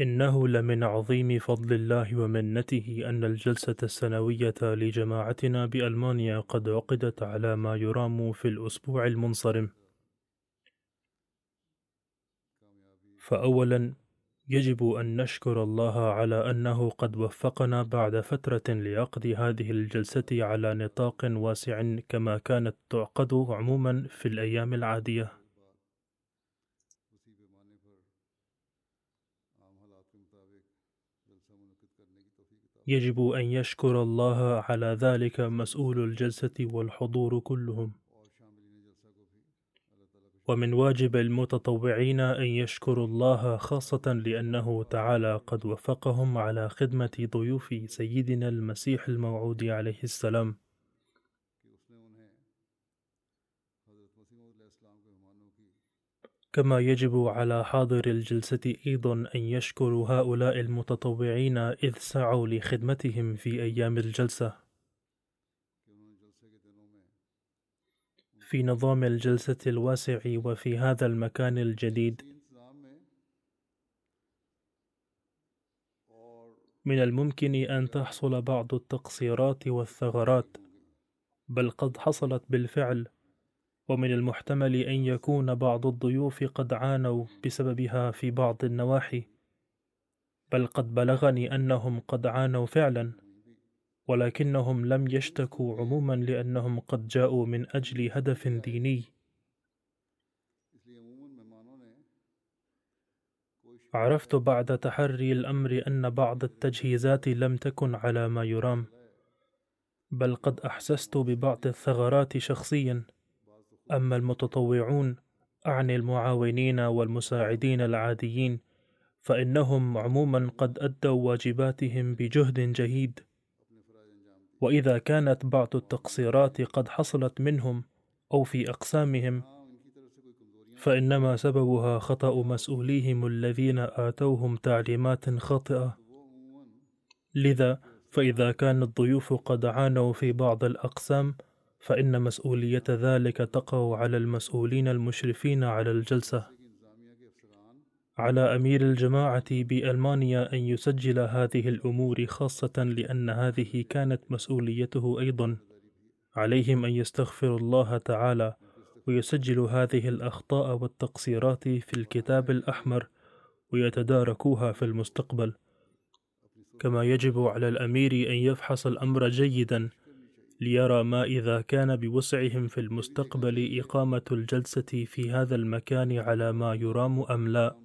إنه لمن عظيم فضل الله ومنته أن الجلسة السنوية لجماعتنا بألمانيا قد عقدت على ما يرام في الأسبوع المنصرم. فأولاً يجب أن نشكر الله على أنه قد وفقنا بعد فترة لعقد هذه الجلسة على نطاق واسع كما كانت تعقد عموما في الأيام العادية. يجب أن يشكر الله على ذلك مسؤول الجلسة والحضور كلهم ومن واجب المتطوعين أن يشكروا الله خاصة لأنه تعالى قد وفقهم على خدمة ضيوف سيدنا المسيح الموعود عليه السلام كما يجب على حاضر الجلسة أيضا أن يشكر هؤلاء المتطوعين إذ سعوا لخدمتهم في أيام الجلسة. في نظام الجلسة الواسع وفي هذا المكان الجديد من الممكن أن تحصل بعض التقصيرات والثغرات بل قد حصلت بالفعل ومن المحتمل أن يكون بعض الضيوف قد عانوا بسببها في بعض النواحي بل قد بلغني أنهم قد عانوا فعلا ولكنهم لم يشتكوا عموما لأنهم قد جاءوا من أجل هدف ديني عرفت بعد تحري الأمر أن بعض التجهيزات لم تكن على ما يرام بل قد أحسست ببعض الثغرات شخصياً أما المتطوعون أعني المعاونين والمساعدين العاديين فإنهم عموما قد أدوا واجباتهم بجهد جهيد وإذا كانت بعض التقصيرات قد حصلت منهم أو في أقسامهم فإنما سببها خطأ مسؤوليهم الذين آتوهم تعليمات خاطئة لذا فإذا كان الضيوف قد عانوا في بعض الأقسام فإن مسؤولية ذلك تقع على المسؤولين المشرفين على الجلسة على أمير الجماعة بألمانيا أن يسجل هذه الأمور خاصة لأن هذه كانت مسؤوليته أيضا عليهم أن يستغفروا الله تعالى ويسجل هذه الأخطاء والتقصيرات في الكتاب الأحمر ويتداركوها في المستقبل كما يجب على الأمير أن يفحص الأمر جيدا ليرى ما إذا كان بوسعهم في المستقبل إقامة الجلسة في هذا المكان على ما يرام أم لا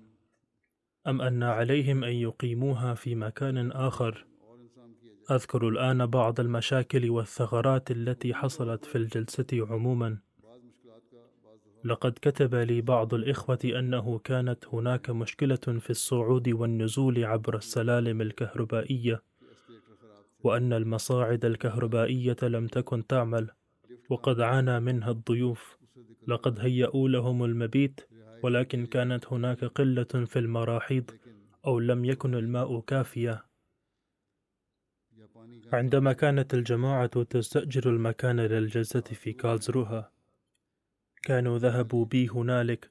أم أن عليهم أن يقيموها في مكان آخر أذكر الآن بعض المشاكل والثغرات التي حصلت في الجلسة عموما لقد كتب لي بعض الإخوة أنه كانت هناك مشكلة في الصعود والنزول عبر السلالم الكهربائية وأن المصاعد الكهربائية لم تكن تعمل وقد عانى منها الضيوف لقد هيأوا لهم المبيت ولكن كانت هناك قلة في المراحيض أو لم يكن الماء كافيا عندما كانت الجماعة تستأجر المكان للجلسة في كالزروها كانوا ذهبوا بي هنالك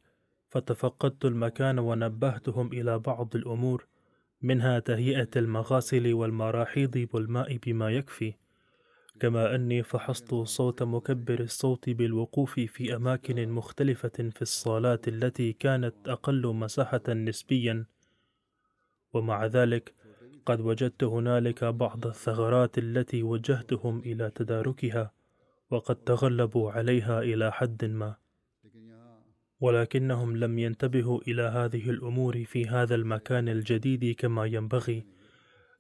فتفقدت المكان ونبهتهم إلى بعض الأمور منها تهيئة المغاسل والمراحيض بالماء بما يكفي كما أني فحصت صوت مكبر الصوت بالوقوف في أماكن مختلفة في الصالات التي كانت أقل مساحة نسبيا ومع ذلك قد وجدت هنالك بعض الثغرات التي وجهتهم إلى تداركها وقد تغلبوا عليها إلى حد ما ولكنهم لم ينتبهوا إلى هذه الأمور في هذا المكان الجديد كما ينبغي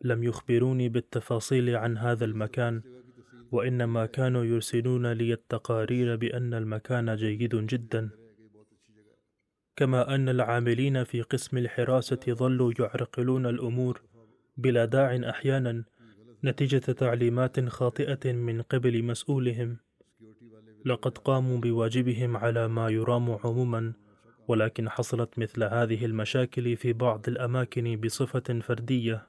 لم يخبروني بالتفاصيل عن هذا المكان وإنما كانوا يرسلون لي التقارير بأن المكان جيد جدا كما أن العاملين في قسم الحراسة ظلوا يعرقلون الأمور بلا داع أحيانا نتيجة تعليمات خاطئة من قبل مسؤولهم لقد قاموا بواجبهم على ما يرام عموما ولكن حصلت مثل هذه المشاكل في بعض الاماكن بصفه فرديه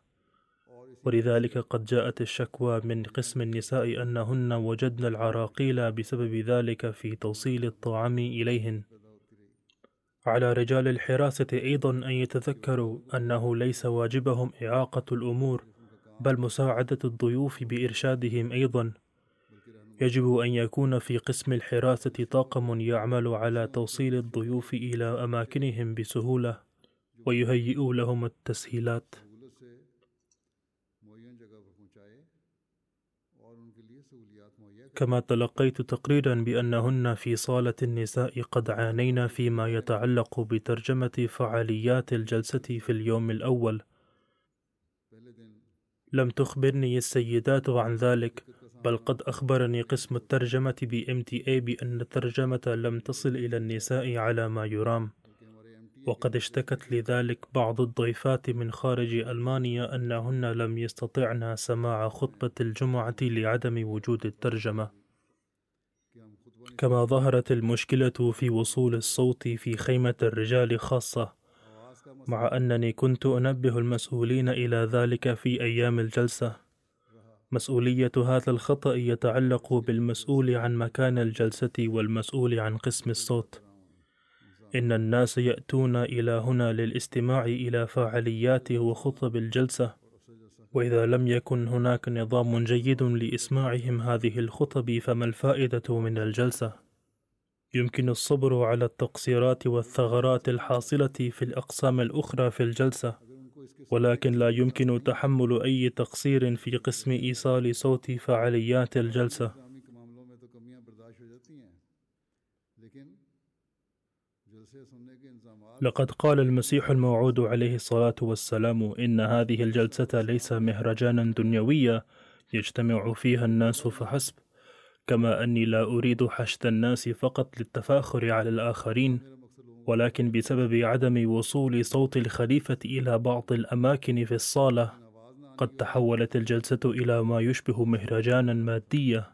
ولذلك قد جاءت الشكوى من قسم النساء انهن وجدن العراقيل بسبب ذلك في توصيل الطعام اليهن على رجال الحراسه ايضا ان يتذكروا انه ليس واجبهم اعاقه الامور بل مساعده الضيوف بارشادهم ايضا يجب أن يكون في قسم الحراسة طاقم يعمل على توصيل الضيوف إلى أماكنهم بسهولة ويهيئ لهم التسهيلات كما تلقيت تقريرا بأنهن في صالة النساء قد عانينا فيما يتعلق بترجمة فعاليات الجلسة في اليوم الأول لم تخبرني السيدات عن ذلك بل قد أخبرني قسم الترجمة بـ MTA بأن الترجمة لم تصل إلى النساء على ما يرام وقد اشتكت لذلك بعض الضيفات من خارج ألمانيا أنهن لم يستطعن سماع خطبة الجمعة لعدم وجود الترجمة كما ظهرت المشكلة في وصول الصوت في خيمة الرجال خاصة مع أنني كنت أنبه المسؤولين إلى ذلك في أيام الجلسة مسؤولية هذا الخطأ يتعلق بالمسؤول عن مكان الجلسة والمسؤول عن قسم الصوت. إن الناس يأتون إلى هنا للاستماع إلى فعاليات وخطب الجلسة، وإذا لم يكن هناك نظام جيد لإسماعهم هذه الخطب فما الفائدة من الجلسة؟ يمكن الصبر على التقصيرات والثغرات الحاصلة في الأقسام الأخرى في الجلسة. ولكن لا يمكن تحمل أي تقصير في قسم إيصال صوت فعاليات الجلسة لقد قال المسيح الموعود عليه الصلاة والسلام إن هذه الجلسة ليس مهرجانا دنيويا يجتمع فيها الناس فحسب كما أني لا أريد حشد الناس فقط للتفاخر على الآخرين ولكن بسبب عدم وصول صوت الخليفة إلى بعض الأماكن في الصالة قد تحولت الجلسة إلى ما يشبه مهرجانا مادية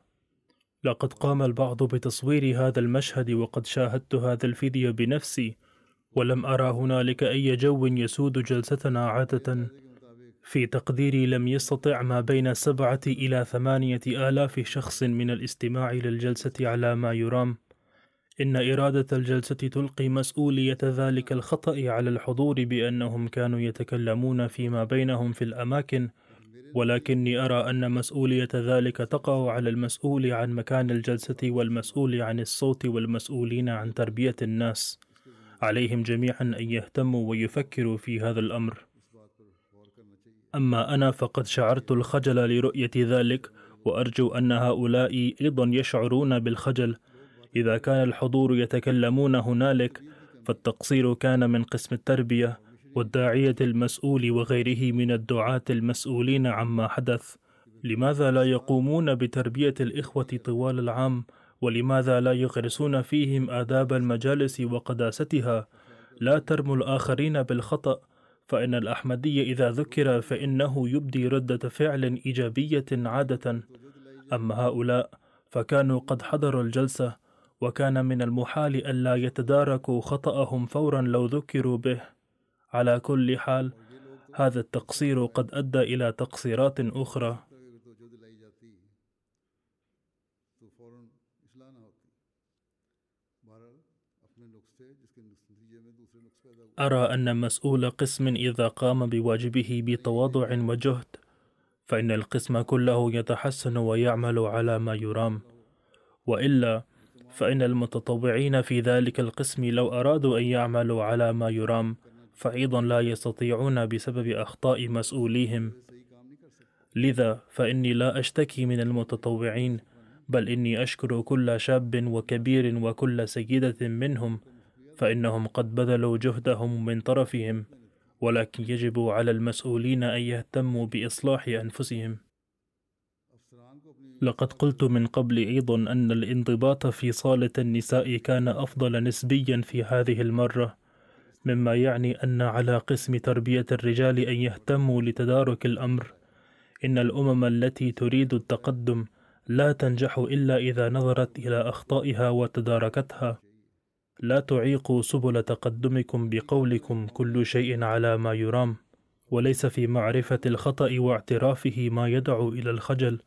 لقد قام البعض بتصوير هذا المشهد وقد شاهدت هذا الفيديو بنفسي ولم أرى هنالك أي جو يسود جلستنا عادة في تقديري لم يستطع ما بين سبعة إلى ثمانية آلاف شخص من الاستماع للجلسة على ما يرام إن إرادة الجلسة تلقي مسؤولية ذلك الخطأ على الحضور بأنهم كانوا يتكلمون فيما بينهم في الأماكن ولكني أرى أن مسؤولية ذلك تقع على المسؤول عن مكان الجلسة والمسؤول عن الصوت والمسؤولين عن تربية الناس عليهم جميعا أن يهتموا ويفكروا في هذا الأمر أما أنا فقد شعرت الخجل لرؤية ذلك وأرجو أن هؤلاء أيضا يشعرون بالخجل إذا كان الحضور يتكلمون هنالك فالتقصير كان من قسم التربية والداعية المسؤول وغيره من الدعاة المسؤولين عما حدث لماذا لا يقومون بتربية الإخوة طوال العام ولماذا لا يغرسون فيهم آداب المجالس وقداستها لا ترموا الآخرين بالخطأ فإن الأحمدي إذا ذكر فإنه يبدي ردة فعل إيجابية عادة أما هؤلاء فكانوا قد حضروا الجلسة وكان من المحال ألا يتداركوا خطأهم فورا لو ذكروا به على كل حال هذا التقصير قد أدى إلى تقصيرات أخرى أرى أن مسؤول قسم إذا قام بواجبه بتواضع وجهد فإن القسم كله يتحسن ويعمل على ما يرام وإلا فإن المتطوعين في ذلك القسم لو أرادوا أن يعملوا على ما يرام فأيضا لا يستطيعون بسبب أخطاء مسؤوليهم لذا فإني لا أشتكي من المتطوعين بل إني أشكر كل شاب وكبير وكل سيدة منهم فإنهم قد بذلوا جهدهم من طرفهم ولكن يجب على المسؤولين أن يهتموا بإصلاح أنفسهم لقد قلت من قبل أيضا أن الانضباط في صالة النساء كان أفضل نسبيا في هذه المرة مما يعني أن على قسم تربية الرجال أن يهتموا لتدارك الأمر إن الأمم التي تريد التقدم لا تنجح إلا إذا نظرت إلى أخطائها وتداركتها لا تعيقوا سبل تقدمكم بقولكم كل شيء على ما يرام وليس في معرفة الخطأ واعترافه ما يدعو إلى الخجل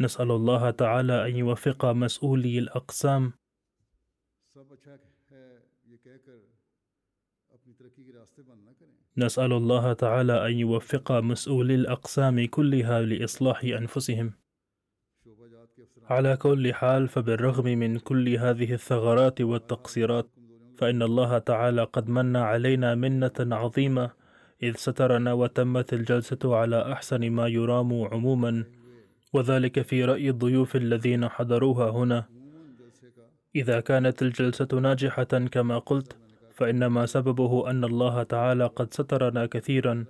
نسأل الله تعالى أن يوفق مسؤولي الأقسام نسأل الله تعالى أن يوفق مسؤولي الأقسام كلها لإصلاح أنفسهم على كل حال فبالرغم من كل هذه الثغرات والتقصيرات فإن الله تعالى قد من علينا منة عظيمة إذ سترنا وتمت الجلسة على أحسن ما يرام عموما وذلك في رأي الضيوف الذين حضروها هنا إذا كانت الجلسة ناجحة كما قلت فإنما سببه أن الله تعالى قد سترنا كثيرا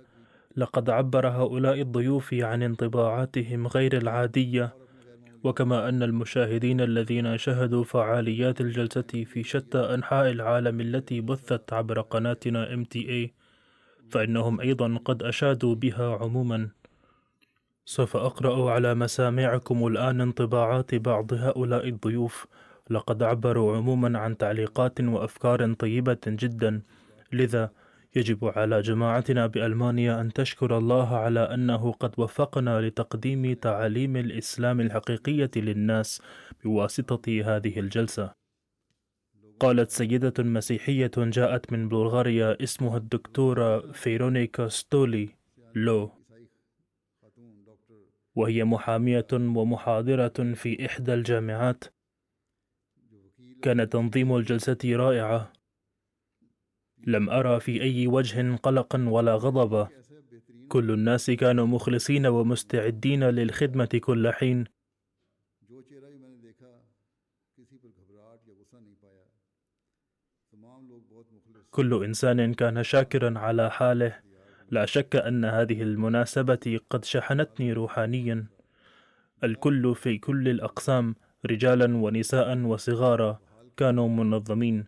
لقد عبر هؤلاء الضيوف عن انطباعاتهم غير العادية وكما أن المشاهدين الذين شهدوا فعاليات الجلسة في شتى أنحاء العالم التي بثت عبر قناتنا MTA فإنهم أيضا قد أشادوا بها عموماً سوف أقرأ على مسامعكم الآن انطباعات بعض هؤلاء الضيوف لقد عبروا عموما عن تعليقات وأفكار طيبة جدا لذا يجب على جماعتنا بألمانيا أن تشكر الله على أنه قد وفقنا لتقديم تعاليم الإسلام الحقيقية للناس بواسطة هذه الجلسة قالت سيدة مسيحية جاءت من بلغاريا اسمها الدكتورة فيرونيكا ستولي لو وهي محامية ومحاضرة في إحدى الجامعات كان تنظيم الجلسة رائعة لم أرى في أي وجه قلقا ولا غضبا كل الناس كانوا مخلصين ومستعدين للخدمة كل حين كل إنسان كان شاكرا على حاله لا شك أن هذه المناسبة قد شحنتني روحانيا الكل في كل الأقسام رجالا ونساء وصغارا كانوا منظمين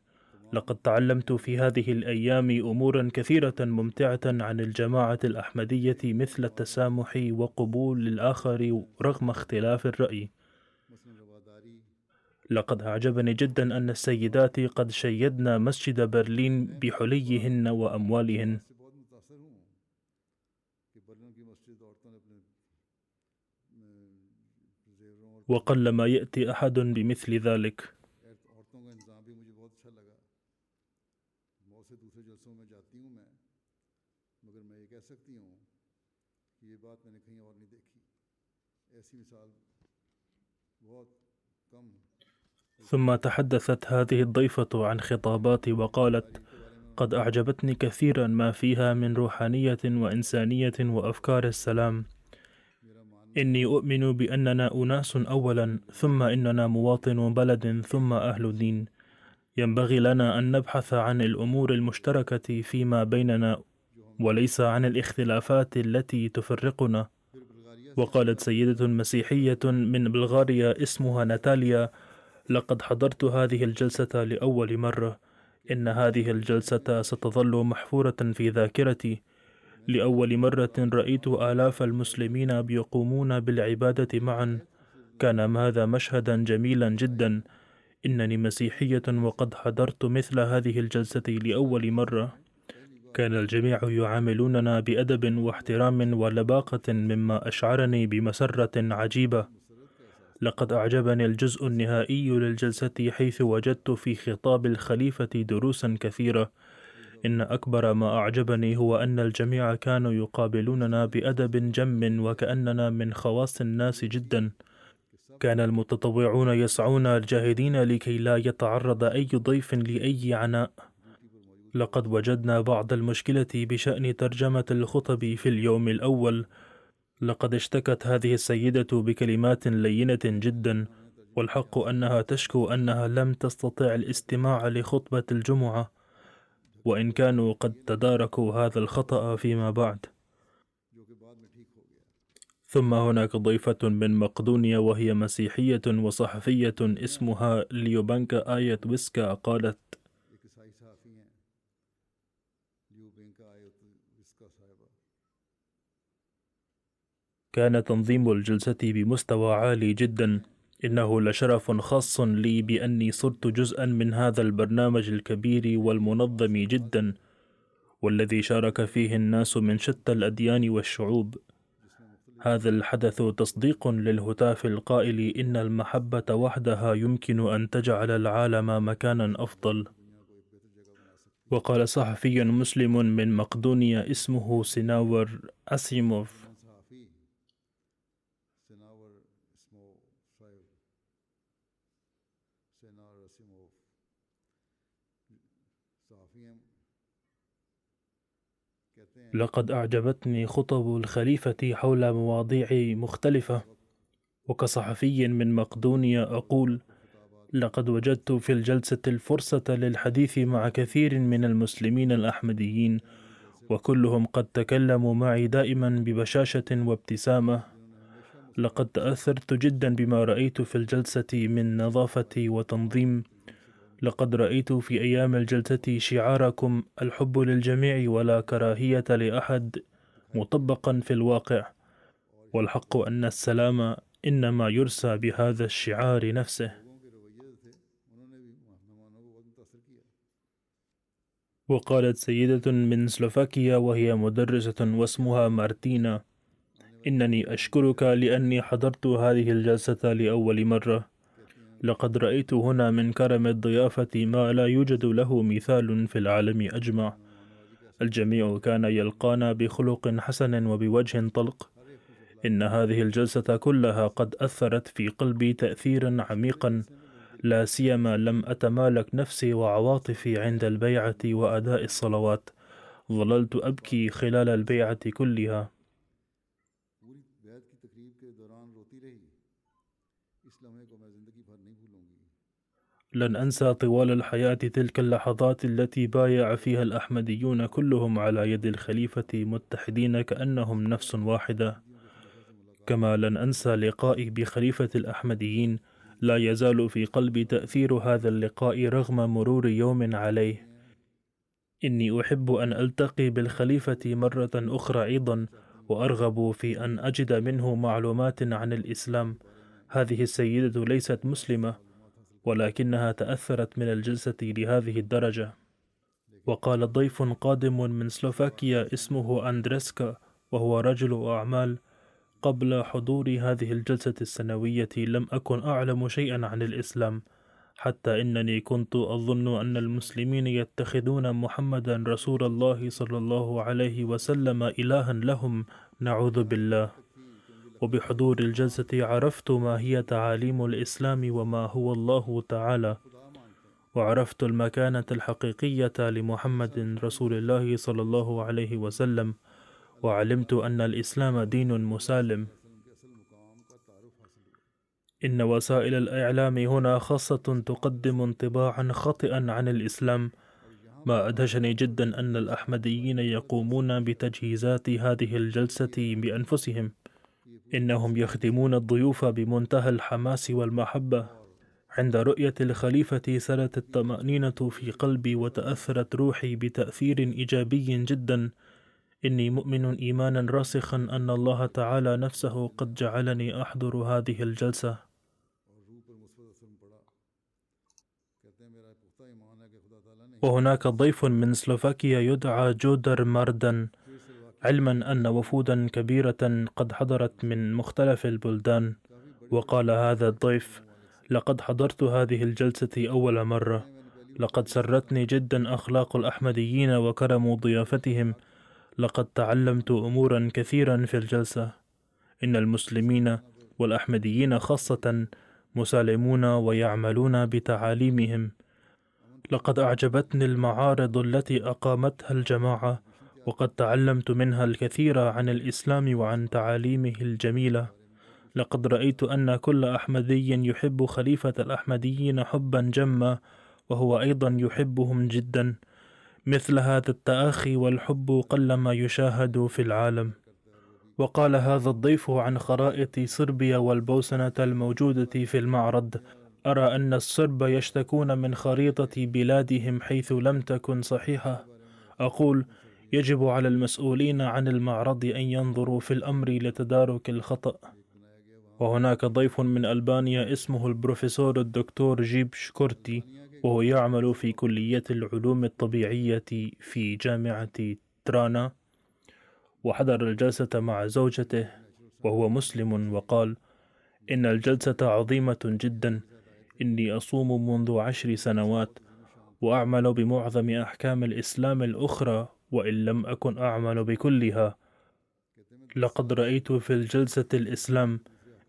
لقد تعلمت في هذه الأيام أمورا كثيرة ممتعة عن الجماعة الأحمدية مثل التسامح وقبول الآخر رغم اختلاف الرأي لقد أعجبني جدا أن السيدات قد شيدن مسجد برلين بحليهن وأموالهن وقلما يأتي أحد بمثل ذلك ثم تحدثت هذه الضيفة عن خطاباتي وقالت قد أعجبتني كثيرا ما فيها من روحانية وإنسانية وأفكار السلام إني أؤمن بأننا أناس أولا ثم إننا مواطن بلد ثم أهل دين ينبغي لنا أن نبحث عن الأمور المشتركة فيما بيننا وليس عن الاختلافات التي تفرقنا وقالت سيدة مسيحية من بلغاريا اسمها ناتاليا لقد حضرت هذه الجلسة لأول مرة إن هذه الجلسة ستظل محفورة في ذاكرتي لأول مرة رأيت آلاف المسلمين بيقومون بالعبادة معا كان هذا مشهدا جميلا جدا إنني مسيحية وقد حضرت مثل هذه الجلسة لأول مرة كان الجميع يعاملوننا بأدب واحترام ولباقة مما أشعرني بمسرة عجيبة لقد أعجبني الجزء النهائي للجلسة حيث وجدت في خطاب الخليفة دروسا كثيرة إن أكبر ما أعجبني هو أن الجميع كانوا يقابلوننا بأدب جم وكأننا من خواص الناس جدا كان المتطوعون يسعون جاهدين لكي لا يتعرض أي ضيف لأي عناء لقد وجدنا بعض المشكلة بشأن ترجمة الخطب في اليوم الأول لقد اشتكت هذه السيدة بكلمات لينة جدا والحق أنها تشكو أنها لم تستطع الاستماع لخطبة الجمعة وإن كانوا قد تداركوا هذا الخطأ فيما بعد ثم هناك ضيفة من مقدونيا وهي مسيحية وصحفية اسمها ليوبانكا آية ويسكا قالت كان تنظيم الجلسة بمستوى عالي جدا إنه لشرف خاص لي بأني صرت جزءا من هذا البرنامج الكبير والمنظم جدا والذي شارك فيه الناس من شتى الأديان والشعوب هذا الحدث تصديق للهتاف القائل إن المحبة وحدها يمكن أن تجعل العالم مكانا أفضل وقال صحفي مسلم من مقدونيا اسمه سناور أسيموف لقد أعجبتني خطب الخليفة حول مواضيع مختلفة وكصحفي من مقدونيا أقول لقد وجدت في الجلسة الفرصة للحديث مع كثير من المسلمين الأحمديين وكلهم قد تكلموا معي دائما ببشاشة وابتسامة لقد تأثرت جدا بما رأيت في الجلسة من نظافة وتنظيم لقد رأيت في أيام الجلسة شعاركم الحب للجميع ولا كراهية لأحد مطبقا في الواقع والحق أن السلام إنما يرسى بهذا الشعار نفسه وقالت سيدة من سلوفاكيا وهي مدرسة واسمها مارتينا إنني أشكرك لأني حضرت هذه الجلسة لأول مرة لقد رأيت هنا من كرم الضيافة ما لا يوجد له مثال في العالم أجمع الجميع كان يلقانا بخلق حسن وبوجه طلق إن هذه الجلسة كلها قد أثرت في قلبي تأثيرا عميقا لا سيما لم أتمالك نفسي وعواطفي عند البيعة وأداء الصلوات ظللت أبكي خلال البيعة كلها لن أنسى طوال الحياة تلك اللحظات التي بايع فيها الأحمديون كلهم على يد الخليفة متحدين كأنهم نفس واحدة كما لن أنسى لقائي بخليفة الأحمديين لا يزال في قلبي تأثير هذا اللقاء رغم مرور يوم عليه إني أحب أن ألتقي بالخليفة مرة أخرى أيضا وأرغب في أن أجد منه معلومات عن الإسلام هذه السيدة ليست مسلمة ولكنها تأثرت من الجلسة لهذه الدرجة وقال ضيف قادم من سلوفاكيا اسمه أندريسكا وهو رجل أعمال قبل حضور هذه الجلسة السنوية لم أكن أعلم شيئا عن الإسلام حتى إنني كنت أظن أن المسلمين يتخذون محمدا رسول الله صلى الله عليه وسلم إلها لهم نعوذ بالله وبحضور الجلسة عرفت ما هي تعاليم الإسلام وما هو الله تعالى وعرفت المكانة الحقيقية لمحمد رسول الله صلى الله عليه وسلم وعلمت أن الإسلام دين مسالم إن وسائل الإعلام هنا خاصة تقدم انطباعا خاطئا عن الإسلام ما أدهشني جدا أن الأحمديين يقومون بتجهيزات هذه الجلسة بأنفسهم إنهم يخدمون الضيوف بمنتهى الحماس والمحبة عند رؤية الخليفة سرت الطمأنينة في قلبي وتأثرت روحي بتأثير إيجابي جدا إني مؤمن إيمانا راسخا أن الله تعالى نفسه قد جعلني أحضر هذه الجلسة وهناك ضيف من سلوفاكيا يدعى جودر ماردن علما أن وفودا كبيرة قد حضرت من مختلف البلدان وقال هذا الضيف لقد حضرت هذه الجلسة أول مرة لقد سرتني جدا أخلاق الأحمديين وكرم ضيافتهم لقد تعلمت أمورا كثيرا في الجلسة إن المسلمين والأحمديين خاصة مسالمون ويعملون بتعاليمهم لقد أعجبتني المعارض التي أقامتها الجماعة وقد تعلمت منها الكثير عن الإسلام وعن تعاليمه الجميلة لقد رأيت أن كل أحمدي يحب خليفة الأحمديين حبا جما وهو أيضا يحبهم جدا مثل هذا التآخي والحب قلما يشاهد في العالم وقال هذا الضيف عن خرائط صربيا والبوسنة الموجودة في المعرض أرى أن الصرب يشتكون من خريطة بلادهم حيث لم تكن صحيحة أقول يجب على المسؤولين عن المعرض أن ينظروا في الأمر لتدارك الخطأ وهناك ضيف من ألبانيا اسمه البروفيسور الدكتور جيب شكورتي وهو يعمل في كلية العلوم الطبيعية في جامعة ترانا وحضر الجلسة مع زوجته وهو مسلم وقال إن الجلسة عظيمة جدا إني أصوم منذ عشر سنوات وأعمل بمعظم أحكام الإسلام الأخرى وإن لم أكن أعمل بكلها لقد رأيت في الجلسة الإسلام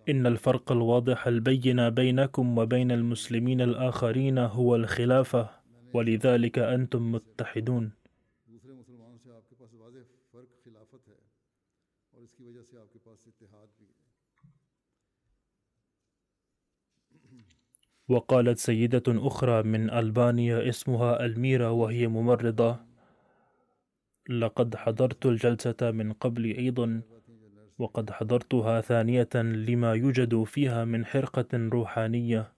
إن الفرق الواضح البين بينكم وبين المسلمين الآخرين هو الخلافة ولذلك أنتم متحدون وقالت سيدة أخرى من ألبانيا اسمها ألميرا وهي ممرضة لقد حضرت الجلسة من قبل أيضا وقد حضرتها ثانية لما يوجد فيها من حرقة روحانية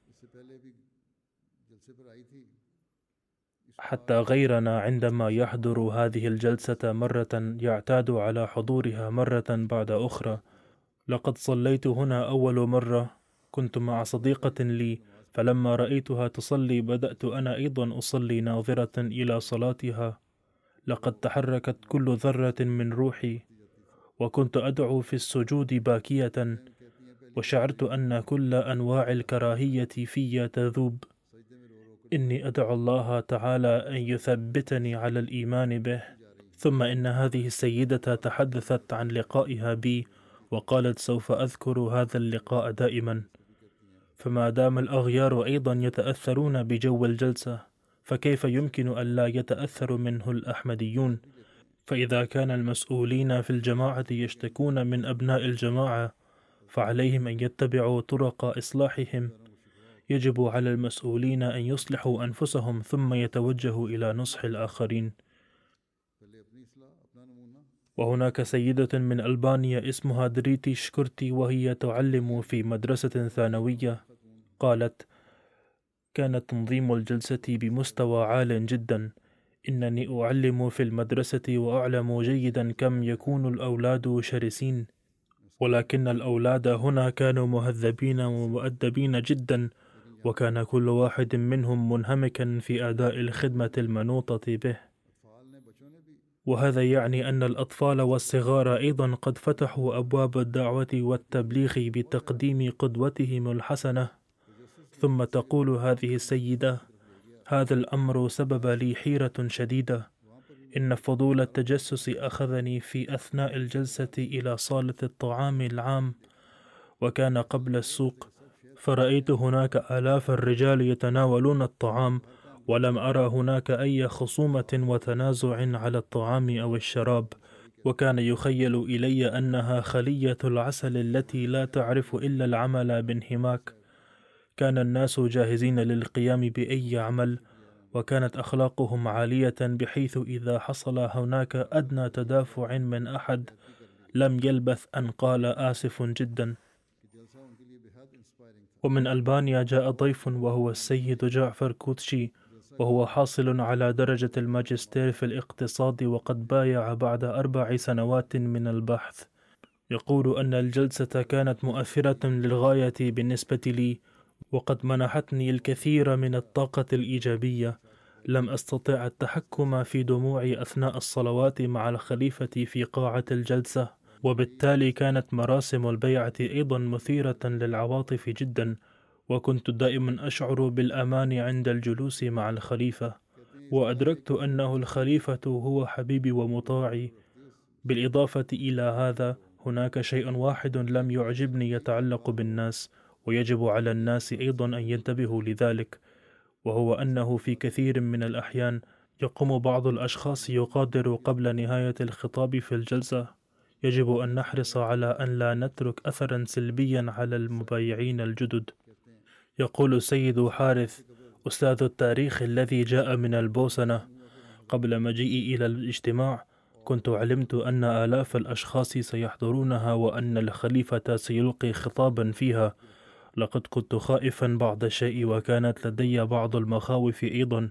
حتى غيرنا عندما يحضر هذه الجلسة مرة يعتاد على حضورها مرة بعد أخرى لقد صليت هنا أول مرة كنت مع صديقة لي فلما رأيتها تصلي بدأت أنا أيضا أصلي ناظرة إلى صلاتها لقد تحركت كل ذرة من روحي وكنت أدعو في السجود باكية وشعرت أن كل أنواع الكراهية في تذوب إني أدعو الله تعالى أن يثبتني على الإيمان به ثم إن هذه السيدة تحدثت عن لقائها بي وقالت سوف أذكر هذا اللقاء دائما فما دام الأغيار أيضا يتأثرون بجو الجلسة فكيف يمكن ألا يتأثر منه الأحمديون؟ فإذا كان المسؤولين في الجماعة يشتكون من أبناء الجماعة فعليهم أن يتبعوا طرق إصلاحهم يجب على المسؤولين أن يصلحوا أنفسهم ثم يتوجهوا إلى نصح الآخرين وهناك سيدة من ألبانيا اسمها دريتي شكرتي وهي تعلم في مدرسة ثانوية قالت كان تنظيم الجلسة بمستوى عال جدا إنني أعلم في المدرسة وأعلم جيدا كم يكون الأولاد شرسين ولكن الأولاد هنا كانوا مهذبين ومؤدبين جدا وكان كل واحد منهم منهمكا في أداء الخدمة المنوطة به وهذا يعني أن الأطفال والصغار أيضا قد فتحوا أبواب الدعوة والتبليغ بتقديم قدوتهم الحسنة ثم تقول هذه السيدة هذا الأمر سبب لي حيرة شديدة إن فضول التجسس أخذني في أثناء الجلسة إلى صالة الطعام العام وكان قبل السوق فرأيت هناك آلاف الرجال يتناولون الطعام ولم أرى هناك أي خصومة وتنازع على الطعام أو الشراب وكان يخيل إلي أنها خلية العسل التي لا تعرف إلا العمل بانهماك كان الناس جاهزين للقيام باي عمل وكانت اخلاقهم عاليه بحيث اذا حصل هناك ادنى تدافع من احد لم يلبث ان قال اسف جدا ومن البانيا جاء ضيف وهو السيد جعفر كوتشي وهو حاصل على درجة الماجستير في الاقتصاد وقد بايع بعد أربع سنوات من البحث يقول أن الجلسة كانت مؤثرة للغاية بالنسبة لي وقد منحتني الكثير من الطاقة الإيجابية لم أستطع التحكم في دموعي أثناء الصلوات مع الخليفة في قاعة الجلسة وبالتالي كانت مراسم البيعة أيضا مثيرة للعواطف جدا وكنت دائما أشعر بالأمان عند الجلوس مع الخليفة وأدركت أنه الخليفة هو حبيبي ومطاعي بالإضافة إلى هذا هناك شيء واحد لم يعجبني يتعلق بالناس ويجب على الناس أيضا أن ينتبهوا لذلك وهو أنه في كثير من الأحيان يقوم بعض الأشخاص يقادر قبل نهاية الخطاب في الجلسة يجب أن نحرص على أن لا نترك أثرا سلبيا على المبايعين الجدد يقول السيد حارث أستاذ التاريخ الذي جاء من البوسنة قبل مجيئي إلى الاجتماع كنت علمت أن آلاف الأشخاص سيحضرونها وأن الخليفة سيلقي خطابا فيها لقد كنت خائفا بعض الشيء وكانت لدي بعض المخاوف أيضا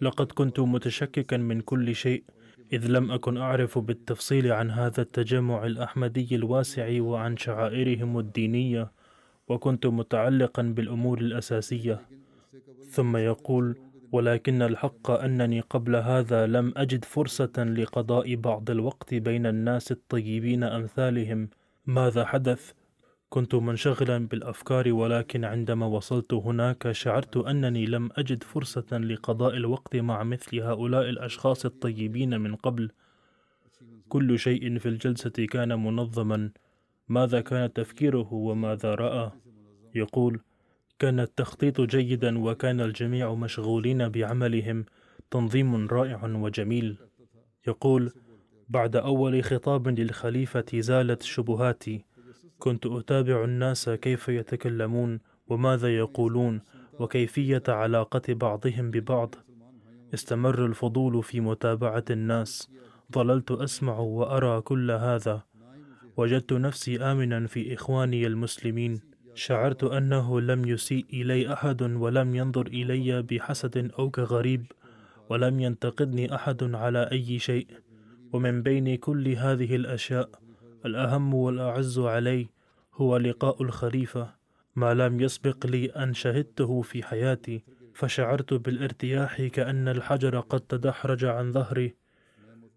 لقد كنت متشككا من كل شيء إذ لم أكن أعرف بالتفصيل عن هذا التجمع الأحمدي الواسع وعن شعائرهم الدينية وكنت متعلقا بالأمور الأساسية ثم يقول ولكن الحق أنني قبل هذا لم أجد فرصة لقضاء بعض الوقت بين الناس الطيبين أمثالهم ماذا حدث؟ كنت منشغلا بالافكار ولكن عندما وصلت هناك شعرت انني لم اجد فرصه لقضاء الوقت مع مثل هؤلاء الاشخاص الطيبين من قبل كل شيء في الجلسه كان منظما ماذا كان تفكيره وماذا راى يقول كان التخطيط جيدا وكان الجميع مشغولين بعملهم تنظيم رائع وجميل يقول بعد اول خطاب للخليفه زالت شبهاتي كنت أتابع الناس كيف يتكلمون وماذا يقولون وكيفية علاقة بعضهم ببعض استمر الفضول في متابعة الناس ظللت أسمع وأرى كل هذا وجدت نفسي آمنا في إخواني المسلمين شعرت أنه لم يسيء إلي أحد ولم ينظر إلي بحسد أو كغريب ولم ينتقدني أحد على أي شيء ومن بين كل هذه الأشياء الأهم والأعز علي هو لقاء الخليفة ما لم يسبق لي أن شهدته في حياتي فشعرت بالارتياح كأن الحجر قد تدحرج عن ظهري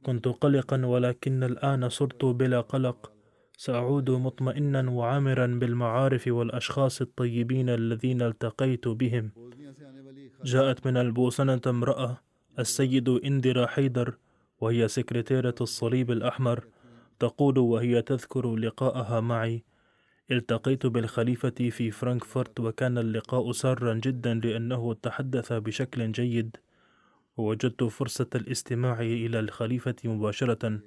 كنت قلقا ولكن الآن صرت بلا قلق سأعود مطمئنا وعامرا بالمعارف والأشخاص الطيبين الذين التقيت بهم جاءت من البوسنة امرأة السيد إندرا حيدر وهي سكرتيرة الصليب الأحمر تقول وهي تذكر لقاءها معي التقيت بالخليفة في فرانكفورت وكان اللقاء سارا جدا لأنه تحدث بشكل جيد ووجدت فرصة الاستماع إلى الخليفة مباشرة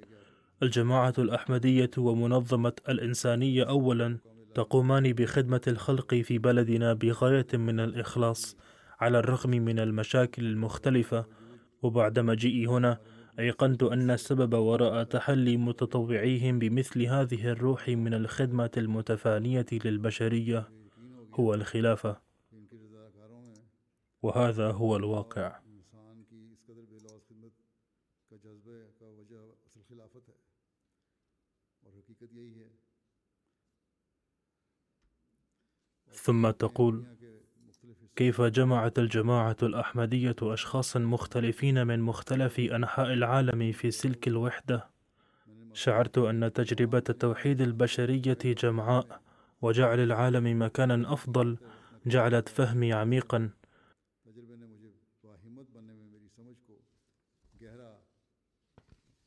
الجماعة الأحمدية ومنظمة الإنسانية أولا تقومان بخدمة الخلق في بلدنا بغاية من الإخلاص على الرغم من المشاكل المختلفة وبعد مجيئي هنا أيقنت أن السبب وراء تحلي متطوعيهم بمثل هذه الروح من الخدمة المتفانية للبشرية هو الخلافة وهذا هو الواقع ثم تقول كيف جمعت الجماعة الأحمدية أشخاصا مختلفين من مختلف أنحاء العالم في سلك الوحدة شعرت أن تجربة توحيد البشرية جمعاء وجعل العالم مكانا أفضل جعلت فهمي عميقا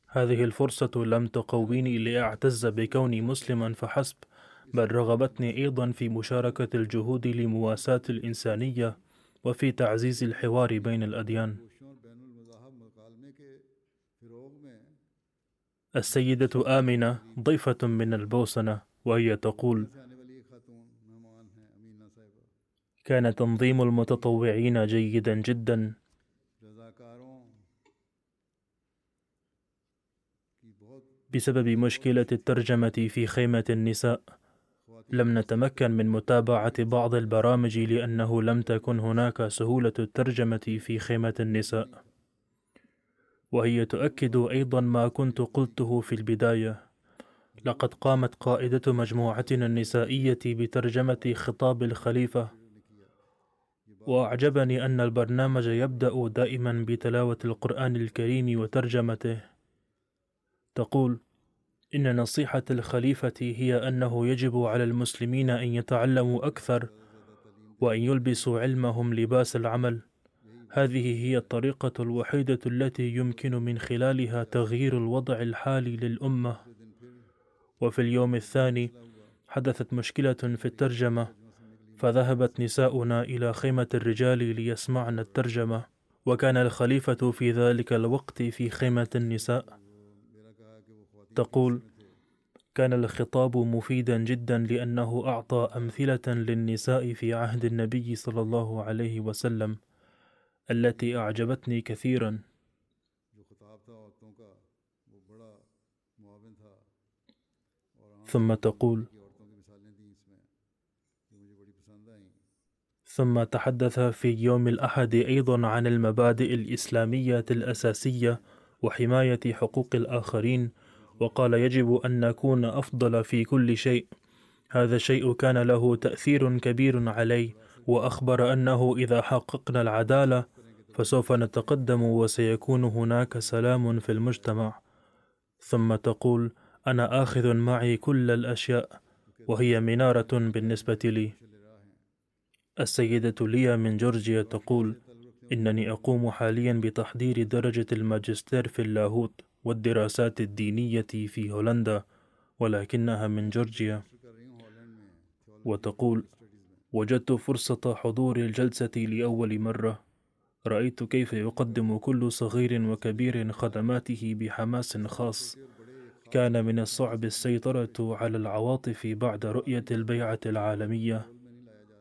هذه الفرصة لم تقويني لأعتز بكوني مسلما فحسب بل رغبتني أيضا في مشاركة الجهود لمواساة الإنسانية وفي تعزيز الحوار بين الأديان. السيدة آمنة ضيفة من البوسنة وهي تقول: كان تنظيم المتطوعين جيدا جدا بسبب مشكلة الترجمة في خيمة النساء لم نتمكن من متابعة بعض البرامج لأنه لم تكن هناك سهولة الترجمة في خيمة النساء وهي تؤكد أيضا ما كنت قلته في البداية لقد قامت قائدة مجموعتنا النسائية بترجمة خطاب الخليفة وأعجبني أن البرنامج يبدأ دائما بتلاوة القرآن الكريم وترجمته تقول إن نصيحة الخليفة هي أنه يجب على المسلمين أن يتعلموا أكثر وأن يلبسوا علمهم لباس العمل هذه هي الطريقة الوحيدة التي يمكن من خلالها تغيير الوضع الحالي للأمة وفي اليوم الثاني حدثت مشكلة في الترجمة فذهبت نساؤنا إلى خيمة الرجال ليسمعن الترجمة وكان الخليفة في ذلك الوقت في خيمة النساء تقول كان الخطاب مفيدا جدا لأنه أعطى أمثلة للنساء في عهد النبي صلى الله عليه وسلم التي أعجبتني كثيرا ثم تقول ثم تحدث في يوم الأحد أيضا عن المبادئ الإسلامية الأساسية وحماية حقوق الآخرين وقال يجب أن نكون أفضل في كل شيء هذا الشيء كان له تأثير كبير علي وأخبر أنه إذا حققنا العدالة فسوف نتقدم وسيكون هناك سلام في المجتمع ثم تقول أنا آخذ معي كل الأشياء وهي منارة بالنسبة لي السيدة ليا من جورجيا تقول إنني أقوم حاليا بتحضير درجة الماجستير في اللاهوت والدراسات الدينية في هولندا ولكنها من جورجيا وتقول وجدت فرصة حضور الجلسة لأول مرة رأيت كيف يقدم كل صغير وكبير خدماته بحماس خاص كان من الصعب السيطرة على العواطف بعد رؤية البيعة العالمية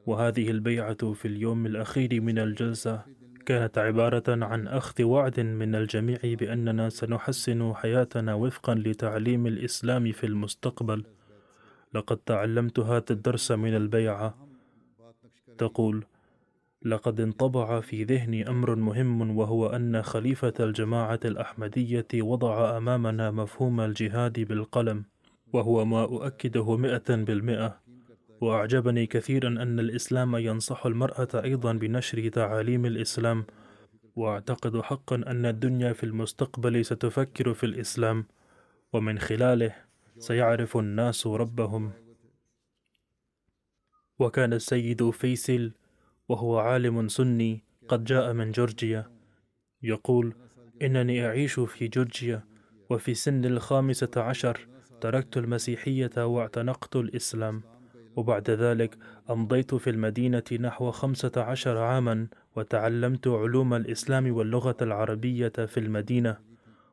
وهذه البيعة في اليوم الأخير من الجلسة كانت عبارة عن أخذ وعد من الجميع بأننا سنحسن حياتنا وفقا لتعليم الإسلام في المستقبل لقد تعلمت هذا الدرس من البيعة تقول لقد انطبع في ذهني أمر مهم وهو أن خليفة الجماعة الأحمدية وضع أمامنا مفهوم الجهاد بالقلم وهو ما أؤكده مئة بالمئة وأعجبني كثيرا أن الإسلام ينصح المرأة أيضا بنشر تعاليم الإسلام وأعتقد حقا أن الدنيا في المستقبل ستفكر في الإسلام ومن خلاله سيعرف الناس ربهم وكان السيد فيسل وهو عالم سني قد جاء من جورجيا يقول إنني أعيش في جورجيا وفي سن الخامسة عشر تركت المسيحية واعتنقت الإسلام وبعد ذلك أمضيت في المدينة نحو خمسة عشر عاما وتعلمت علوم الإسلام واللغة العربية في المدينة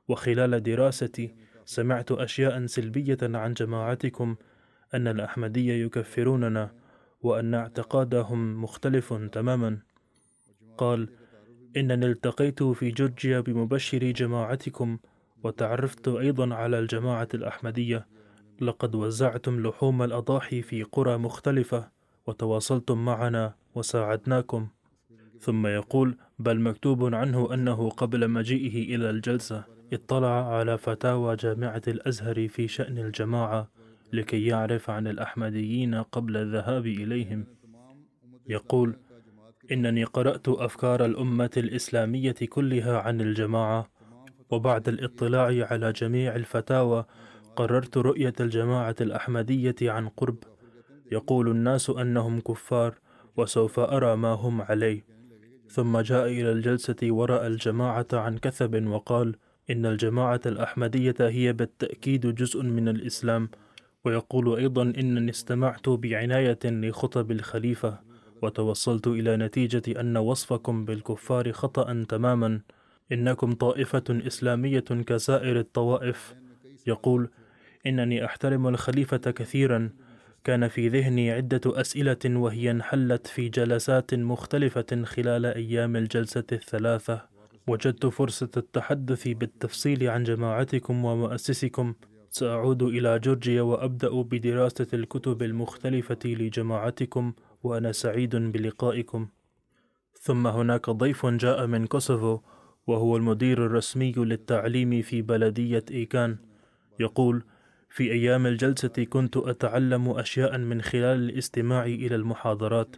وخلال دراستي سمعت أشياء سلبية عن جماعتكم أن الأحمدية يكفروننا وأن اعتقادهم مختلف تماما قال إنني التقيت في جورجيا بمبشر جماعتكم وتعرفت أيضا على الجماعة الأحمدية لقد وزعتم لحوم الأضاحي في قرى مختلفة وتواصلتم معنا وساعدناكم ثم يقول بل مكتوب عنه أنه قبل مجيئه إلى الجلسة اطلع على فتاوى جامعة الأزهر في شأن الجماعة لكي يعرف عن الأحمديين قبل الذهاب إليهم يقول إنني قرأت أفكار الأمة الإسلامية كلها عن الجماعة وبعد الاطلاع على جميع الفتاوى قررت رؤية الجماعة الأحمدية عن قرب يقول الناس أنهم كفار وسوف أرى ما هم عليه ثم جاء إلى الجلسة ورأى الجماعة عن كثب وقال إن الجماعة الأحمدية هي بالتأكيد جزء من الإسلام ويقول أيضا إنني استمعت بعناية لخطب الخليفة وتوصلت إلى نتيجة أن وصفكم بالكفار خطأ تماما إنكم طائفة إسلامية كسائر الطوائف يقول إنني أحترم الخليفة كثيرا كان في ذهني عدة أسئلة وهي انحلت في جلسات مختلفة خلال أيام الجلسة الثلاثة وجدت فرصة التحدث بالتفصيل عن جماعتكم ومؤسسكم سأعود إلى جورجيا وأبدأ بدراسة الكتب المختلفة لجماعتكم وأنا سعيد بلقائكم ثم هناك ضيف جاء من كوسوفو وهو المدير الرسمي للتعليم في بلدية إيكان يقول في أيام الجلسة كنت أتعلم أشياء من خلال الاستماع إلى المحاضرات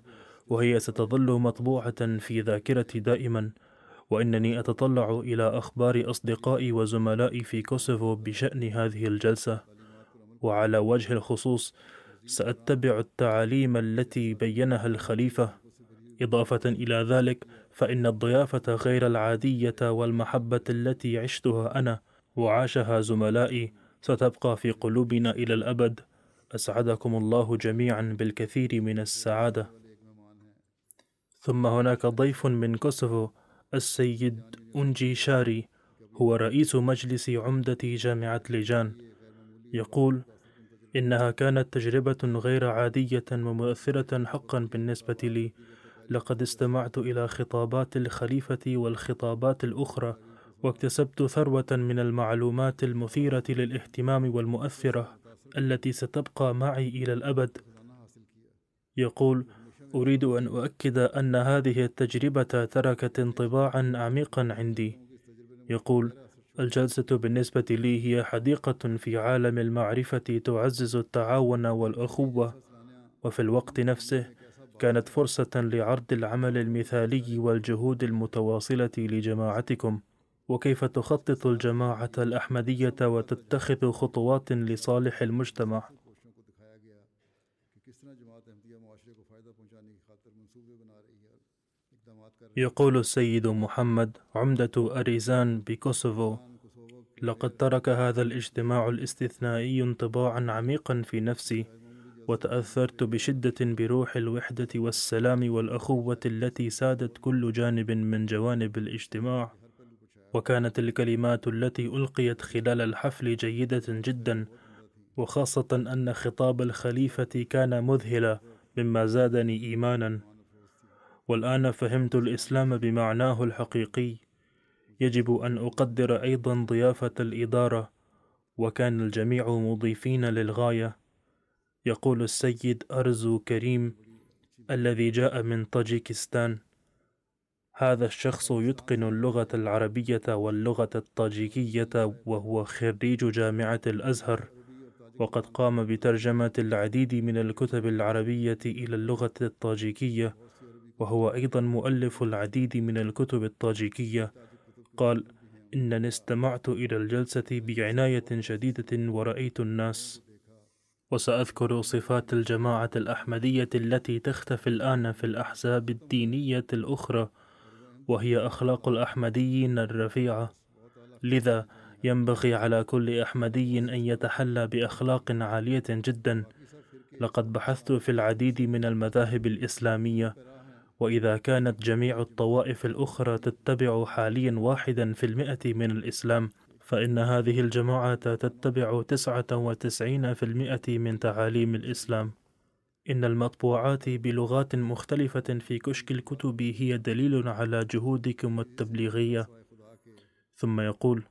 وهي ستظل مطبوعة في ذاكرتي دائما وإنني أتطلع إلى أخبار أصدقائي وزملائي في كوسوفو بشأن هذه الجلسة وعلى وجه الخصوص سأتبع التعاليم التي بينها الخليفة إضافة إلى ذلك فإن الضيافة غير العادية والمحبة التي عشتها أنا وعاشها زملائي ستبقى في قلوبنا إلى الأبد أسعدكم الله جميعا بالكثير من السعادة ثم هناك ضيف من كوسوفو السيد أنجي شاري هو رئيس مجلس عمدة جامعة ليجان يقول إنها كانت تجربة غير عادية ومؤثرة حقا بالنسبة لي لقد استمعت إلى خطابات الخليفة والخطابات الأخرى واكتسبت ثروة من المعلومات المثيرة للاهتمام والمؤثرة التي ستبقى معي إلى الأبد. يقول: أريد أن أؤكد أن هذه التجربة تركت انطباعا عميقا عندي. يقول: الجلسة بالنسبة لي هي حديقة في عالم المعرفة تعزز التعاون والأخوة، وفي الوقت نفسه كانت فرصة لعرض العمل المثالي والجهود المتواصلة لجماعتكم. وكيف تخطط الجماعة الأحمدية وتتخذ خطوات لصالح المجتمع يقول السيد محمد عمدة أريزان بكوسوفو لقد ترك هذا الاجتماع الاستثنائي انطباعا عميقا في نفسي وتأثرت بشدة بروح الوحدة والسلام والأخوة التي سادت كل جانب من جوانب الاجتماع وكانت الكلمات التي ألقيت خلال الحفل جيدة جدا وخاصة أن خطاب الخليفة كان مذهلا مما زادني إيمانا والآن فهمت الإسلام بمعناه الحقيقي يجب أن أقدر أيضا ضيافة الإدارة وكان الجميع مضيفين للغاية يقول السيد أرزو كريم الذي جاء من طاجيكستان هذا الشخص يتقن اللغة العربية واللغة الطاجيكية وهو خريج جامعة الأزهر وقد قام بترجمة العديد من الكتب العربية إلى اللغة الطاجيكية وهو أيضا مؤلف العديد من الكتب الطاجيكية قال إنني استمعت إلى الجلسة بعناية شديدة ورأيت الناس وسأذكر صفات الجماعة الأحمدية التي تختفي الآن في الأحزاب الدينية الأخرى وهي أخلاق الأحمديين الرفيعة لذا ينبغي على كل أحمدي أن يتحلى بأخلاق عالية جدا لقد بحثت في العديد من المذاهب الإسلامية وإذا كانت جميع الطوائف الأخرى تتبع حاليا واحدا في المئة من الإسلام فإن هذه الجماعة تتبع تسعة وتسعين في المئة من تعاليم الإسلام إن المطبوعات بلغات مختلفة في كشك الكتب هي دليل على جهودكم التبليغية ثم يقول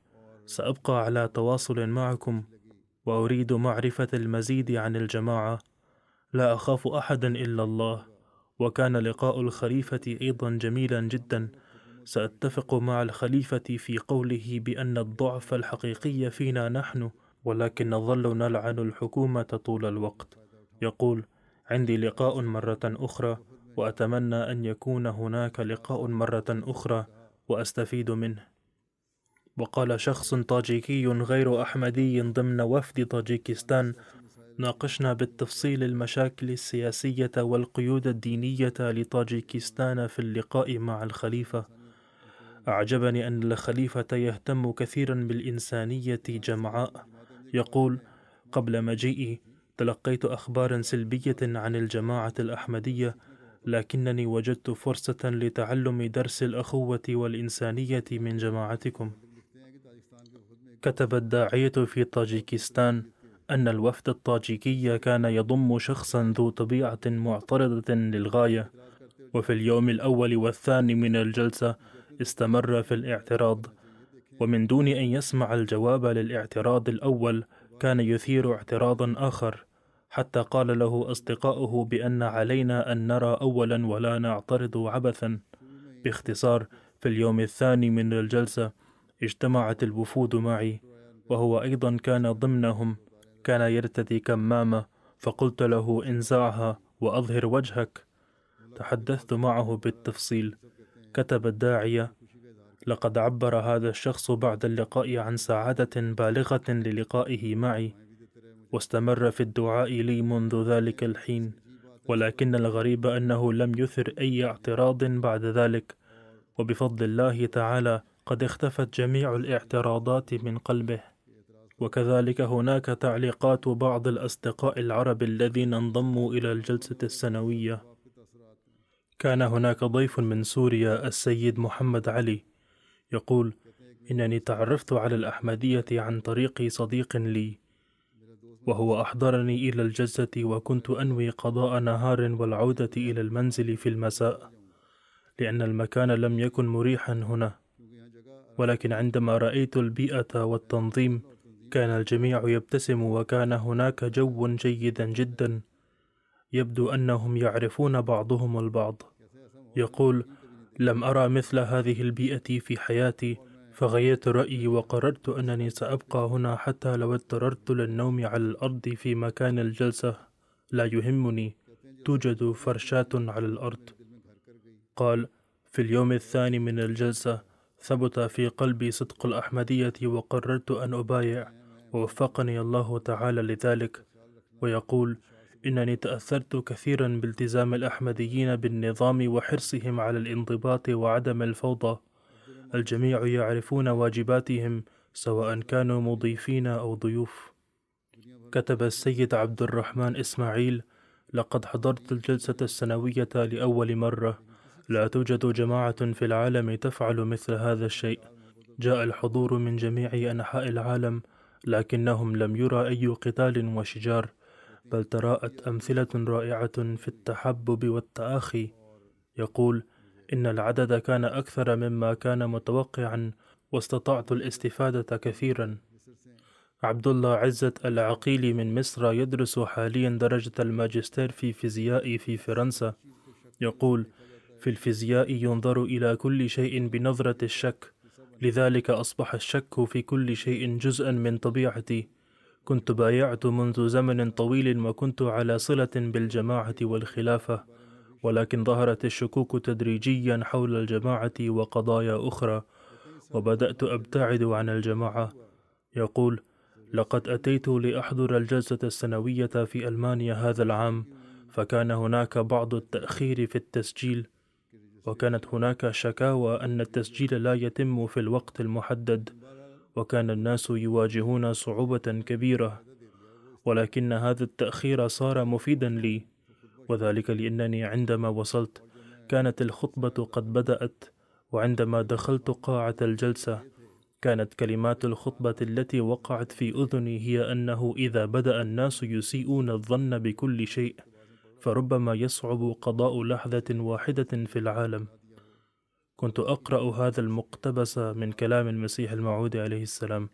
سأبقى على تواصل معكم وأريد معرفة المزيد عن الجماعة لا أخاف أحدا إلا الله وكان لقاء الخليفة أيضا جميلا جدا سأتفق مع الخليفة في قوله بأن الضعف الحقيقي فينا نحن ولكن نظل نلعن الحكومة طول الوقت يقول عندي لقاء مرة أخرى وأتمنى أن يكون هناك لقاء مرة أخرى وأستفيد منه وقال شخص طاجيكي غير أحمدي ضمن وفد طاجيكستان ناقشنا بالتفصيل المشاكل السياسية والقيود الدينية لطاجيكستان في اللقاء مع الخليفة أعجبني أن الخليفة يهتم كثيرا بالإنسانية جمعاء يقول قبل مجيئي تلقيت أخبارا سلبية عن الجماعة الأحمدية لكنني وجدت فرصة لتعلم درس الأخوة والإنسانية من جماعتكم. كتب الداعية في طاجيكستان أن الوفد الطاجيكي كان يضم شخصا ذو طبيعة معترضة للغاية، وفي اليوم الأول والثاني من الجلسة استمر في الاعتراض، ومن دون أن يسمع الجواب للاعتراض الأول كان يثير اعتراضا آخر حتى قال له أصدقاؤه بأن علينا أن نرى أولا ولا نعترض عبثا باختصار في اليوم الثاني من الجلسة اجتمعت الوفود معي وهو أيضا كان ضمنهم كان يرتدي كمامة فقلت له انزعها وأظهر وجهك تحدثت معه بالتفصيل كتب الداعية لقد عبر هذا الشخص بعد اللقاء عن سعادة بالغة للقائه معي واستمر في الدعاء لي منذ ذلك الحين ولكن الغريب أنه لم يثر أي اعتراض بعد ذلك وبفضل الله تعالى قد اختفت جميع الاعتراضات من قلبه وكذلك هناك تعليقات بعض الأصدقاء العرب الذين انضموا إلى الجلسة السنوية كان هناك ضيف من سوريا السيد محمد علي يقول إنني تعرفت على الأحمدية عن طريق صديق لي وهو أحضرني إلى الجزة وكنت أنوي قضاء نهار والعودة إلى المنزل في المساء لأن المكان لم يكن مريحا هنا ولكن عندما رأيت البيئة والتنظيم كان الجميع يبتسم وكان هناك جو جيدا جدا يبدو أنهم يعرفون بعضهم البعض يقول لم أرى مثل هذه البيئة في حياتي فغيرت رأيي وقررت أنني سأبقى هنا حتى لو اضطررت للنوم على الأرض في مكان الجلسة لا يهمني توجد فرشاة على الأرض قال في اليوم الثاني من الجلسة ثبت في قلبي صدق الأحمدية وقررت أن أبايع ووفقني الله تعالى لذلك ويقول إنني تأثرت كثيرا بالتزام الأحمديين بالنظام وحرصهم على الانضباط وعدم الفوضى الجميع يعرفون واجباتهم سواء كانوا مضيفين أو ضيوف كتب السيد عبد الرحمن إسماعيل لقد حضرت الجلسة السنوية لأول مرة لا توجد جماعة في العالم تفعل مثل هذا الشيء جاء الحضور من جميع أنحاء العالم لكنهم لم يرى أي قتال وشجار بل تراءت أمثلة رائعة في التحبب والتآخي يقول إن العدد كان أكثر مما كان متوقعا واستطعت الاستفادة كثيرا عبد الله عزت العقيلي من مصر يدرس حاليا درجة الماجستير في فيزياء في فرنسا يقول في الفيزياء ينظر إلى كل شيء بنظرة الشك لذلك أصبح الشك في كل شيء جزءا من طبيعتي كنت بايعت منذ زمن طويل وكنت على صلة بالجماعة والخلافة ولكن ظهرت الشكوك تدريجيا حول الجماعة وقضايا أخرى وبدأت أبتعد عن الجماعة يقول لقد أتيت لأحضر الجلسة السنوية في ألمانيا هذا العام فكان هناك بعض التأخير في التسجيل وكانت هناك شكاوى أن التسجيل لا يتم في الوقت المحدد وكان الناس يواجهون صعوبة كبيرة ولكن هذا التأخير صار مفيدا لي وذلك لأنني عندما وصلت كانت الخطبة قد بدأت وعندما دخلت قاعة الجلسة كانت كلمات الخطبة التي وقعت في أذني هي أنه إذا بدأ الناس يسيئون الظن بكل شيء فربما يصعب قضاء لحظة واحدة في العالم. كنت أقرأ هذا المقتبس من كلام المسيح الموعود عليه السلام،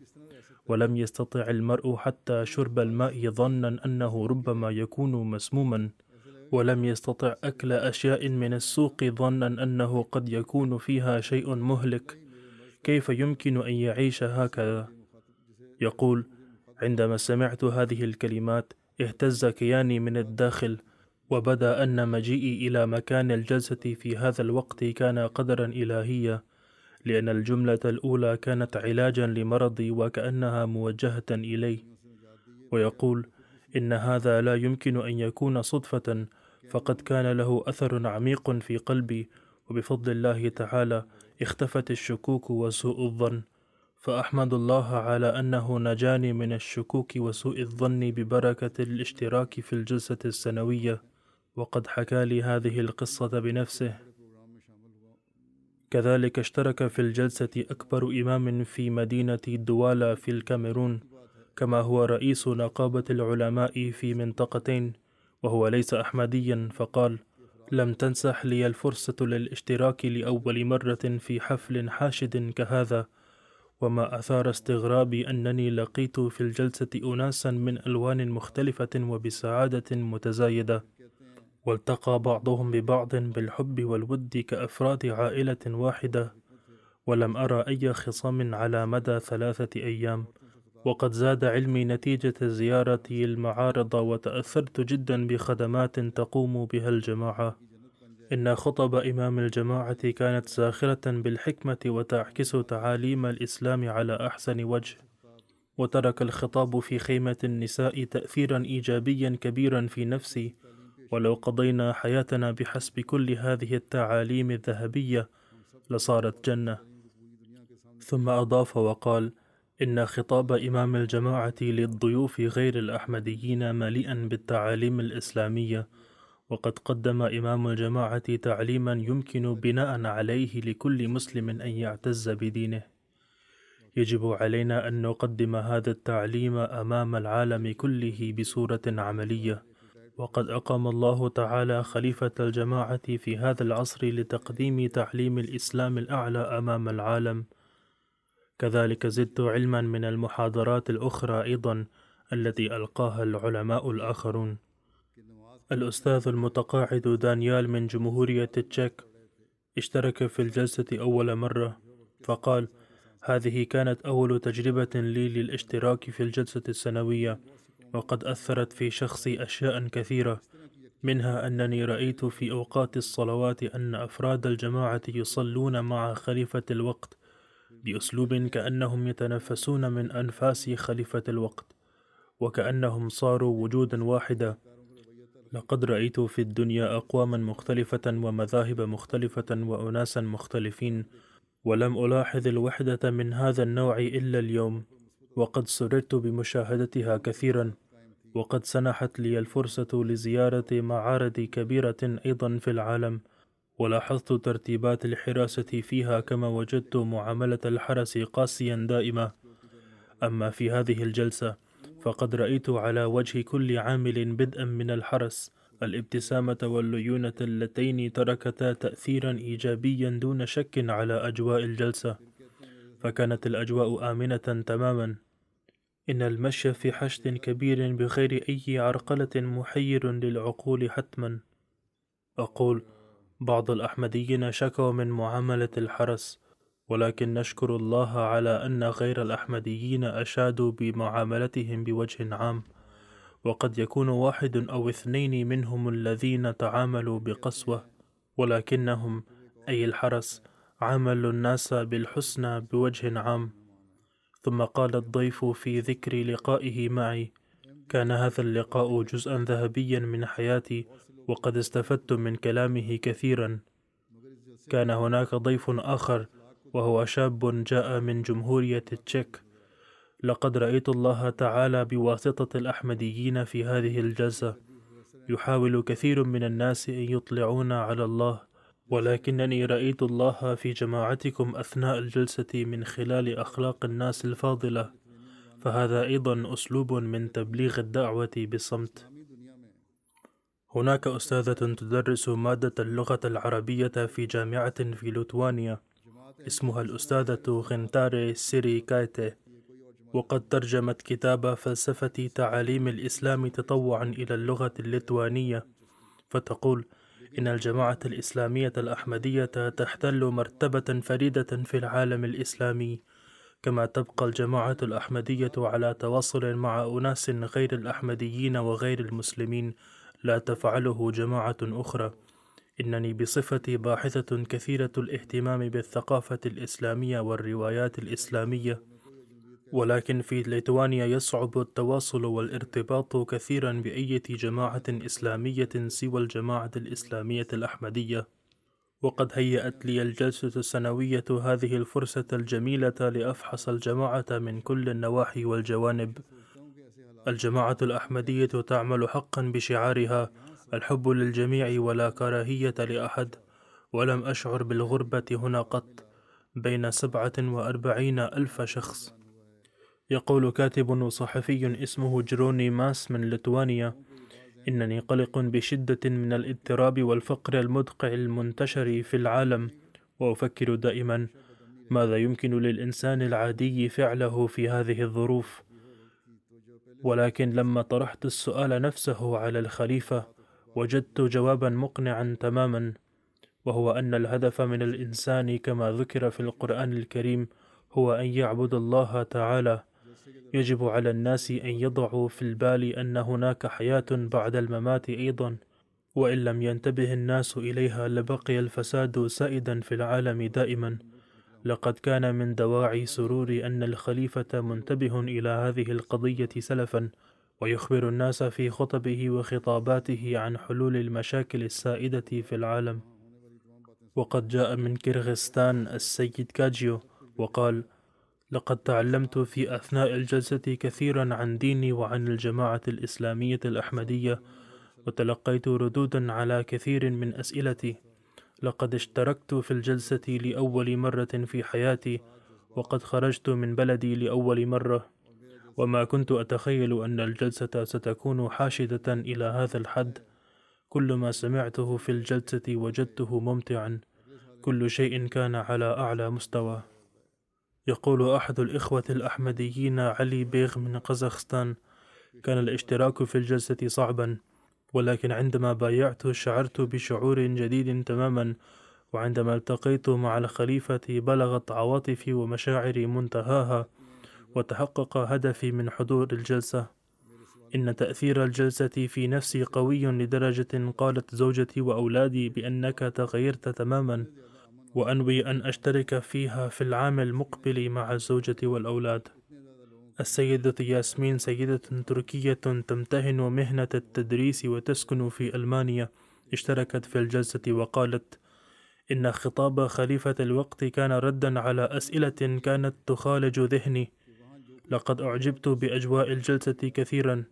ولم يستطع المرء حتى شرب الماء ظنا أنه ربما يكون مسموما ولم يستطع أكل أشياء من السوق ظنا أنه قد يكون فيها شيء مهلك كيف يمكن أن يعيش هكذا؟ يقول عندما سمعت هذه الكلمات اهتز كياني من الداخل وبدا أن مجيئي إلى مكان الجلسة في هذا الوقت كان قدرا إلهيا لأن الجملة الأولى كانت علاجا لمرضي وكأنها موجهة إلي ويقول إن هذا لا يمكن أن يكون صدفة فقد كان له أثر عميق في قلبي وبفضل الله تعالى اختفت الشكوك وسوء الظن فأحمد الله على أنه نجاني من الشكوك وسوء الظن ببركة الاشتراك في الجلسة السنوية وقد حكى لي هذه القصة بنفسه كذلك اشترك في الجلسة أكبر إمام في مدينة دوالا في الكاميرون كما هو رئيس نقابة العلماء في منطقتين وهو ليس أحمديا فقال لم تنسح لي الفرصة للاشتراك لأول مرة في حفل حاشد كهذا وما أثار استغرابي أنني لقيت في الجلسة أناسا من ألوان مختلفة وبسعادة متزايدة والتقى بعضهم ببعض بالحب والود كأفراد عائلة واحدة ولم أرى أي خصام على مدى ثلاثة أيام وقد زاد علمي نتيجة زيارتي المعارض وتأثرت جدا بخدمات تقوم بها الجماعة إن خطب إمام الجماعة كانت ساخرة بالحكمة وتعكس تعاليم الإسلام على أحسن وجه وترك الخطاب في خيمة النساء تأثيرا إيجابيا كبيرا في نفسي ولو قضينا حياتنا بحسب كل هذه التعاليم الذهبية لصارت جنة ثم أضاف وقال إن خطاب إمام الجماعة للضيوف غير الأحمديين مليئا بالتعاليم الإسلامية وقد قدم إمام الجماعة تعليما يمكن بناء عليه لكل مسلم أن يعتز بدينه يجب علينا أن نقدم هذا التعليم أمام العالم كله بصورة عملية وقد أقام الله تعالى خليفة الجماعة في هذا العصر لتقديم تعليم الإسلام الأعلى أمام العالم كذلك زدت علما من المحاضرات الأخرى أيضا التي ألقاها العلماء الآخرون الأستاذ المتقاعد دانيال من جمهورية التشيك اشترك في الجلسة أول مرة فقال هذه كانت أول تجربة لي للاشتراك في الجلسة السنوية وقد أثرت في شخصي أشياء كثيرة منها أنني رأيت في أوقات الصلوات أن أفراد الجماعة يصلون مع خليفة الوقت باسلوب كانهم يتنفسون من انفاس خليفه الوقت وكانهم صاروا وجودا واحدا لقد رايت في الدنيا اقواما مختلفه ومذاهب مختلفه واناسا مختلفين ولم الاحظ الوحده من هذا النوع الا اليوم وقد سررت بمشاهدتها كثيرا وقد سنحت لي الفرصه لزياره معارض كبيره ايضا في العالم ولاحظت ترتيبات الحراسة فيها كما وجدت معاملة الحرس قاسيا دائما أما في هذه الجلسة فقد رأيت على وجه كل عامل بدءا من الحرس الابتسامة والليونة اللتين تركتا تأثيرا إيجابيا دون شك على أجواء الجلسة فكانت الأجواء آمنة تماما إن المشي في حشد كبير بغير أي عرقلة محير للعقول حتما أقول بعض الأحمديين شكوا من معاملة الحرس ولكن نشكر الله على أن غير الأحمديين أشادوا بمعاملتهم بوجه عام وقد يكون واحد أو اثنين منهم الذين تعاملوا بقسوة ولكنهم أي الحرس عاملوا الناس بالحسنى بوجه عام ثم قال الضيف في ذكر لقائه معي كان هذا اللقاء جزءا ذهبيا من حياتي وقد استفدتم من كلامه كثيرا كان هناك ضيف آخر وهو شاب جاء من جمهورية التشيك لقد رأيت الله تعالى بواسطة الأحمديين في هذه الجلسة يحاول كثير من الناس أن يطلعون على الله ولكنني رأيت الله في جماعتكم أثناء الجلسة من خلال أخلاق الناس الفاضلة فهذا أيضا أسلوب من تبليغ الدعوة بصمت هناك أستاذة تدرس مادة اللغة العربية في جامعة في لتوانيا اسمها الأستاذة غنتاري سيري كايتي وقد ترجمت كتاب فلسفة تعاليم الإسلام تطوعا إلى اللغة اللتوانية فتقول إن الجماعة الإسلامية الأحمدية تحتل مرتبة فريدة في العالم الإسلامي كما تبقى الجماعة الأحمدية على تواصل مع أناس غير الأحمديين وغير المسلمين لا تفعله جماعة أخرى إنني بصفتي باحثة كثيرة الاهتمام بالثقافة الإسلامية والروايات الإسلامية ولكن في ليتوانيا يصعب التواصل والارتباط كثيرا بأية جماعة إسلامية سوى الجماعة الإسلامية الأحمدية وقد هيأت لي الجلسة السنوية هذه الفرصة الجميلة لأفحص الجماعة من كل النواحي والجوانب الجماعة الأحمدية تعمل حقا بشعارها الحب للجميع ولا كراهية لأحد ولم أشعر بالغربة هنا قط بين سبعة وأربعين ألف شخص يقول كاتب وصحفي اسمه جروني ماس من لتوانيا إنني قلق بشدة من الاضطراب والفقر المدقع المنتشر في العالم وأفكر دائما ماذا يمكن للإنسان العادي فعله في هذه الظروف ولكن لما طرحت السؤال نفسه على الخليفة وجدت جوابا مقنعا تماما وهو أن الهدف من الإنسان كما ذكر في القرآن الكريم هو أن يعبد الله تعالى يجب على الناس أن يضعوا في البال أن هناك حياة بعد الممات أيضا وإن لم ينتبه الناس إليها لبقي الفساد سائدا في العالم دائما لقد كان من دواعي سروري أن الخليفة منتبه إلى هذه القضية سلفا ويخبر الناس في خطبه وخطاباته عن حلول المشاكل السائدة في العالم وقد جاء من كيرغستان السيد كاجيو وقال لقد تعلمت في أثناء الجلسة كثيرا عن ديني وعن الجماعة الإسلامية الأحمدية وتلقيت ردودا على كثير من أسئلتي لقد اشتركت في الجلسة لأول مرة في حياتي وقد خرجت من بلدي لأول مرة وما كنت أتخيل أن الجلسة ستكون حاشدة إلى هذا الحد كل ما سمعته في الجلسة وجدته ممتعا كل شيء كان على أعلى مستوى يقول أحد الإخوة الأحمديين علي بيغ من قزاخستان كان الاشتراك في الجلسة صعبا ولكن عندما بايعته شعرت بشعور جديد تماما وعندما التقيت مع الخليفة بلغت عواطفي ومشاعري منتهاها وتحقق هدفي من حضور الجلسة إن تأثير الجلسة في نفسي قوي لدرجة قالت زوجتي وأولادي بأنك تغيرت تماما وأنوي أن أشترك فيها في العام المقبل مع الزوجة والأولاد السيدة ياسمين سيدة تركية تمتهن مهنة التدريس وتسكن في ألمانيا اشتركت في الجلسة وقالت إن خطاب خليفة الوقت كان ردا على أسئلة كانت تخالج ذهني لقد أعجبت بأجواء الجلسة كثيرا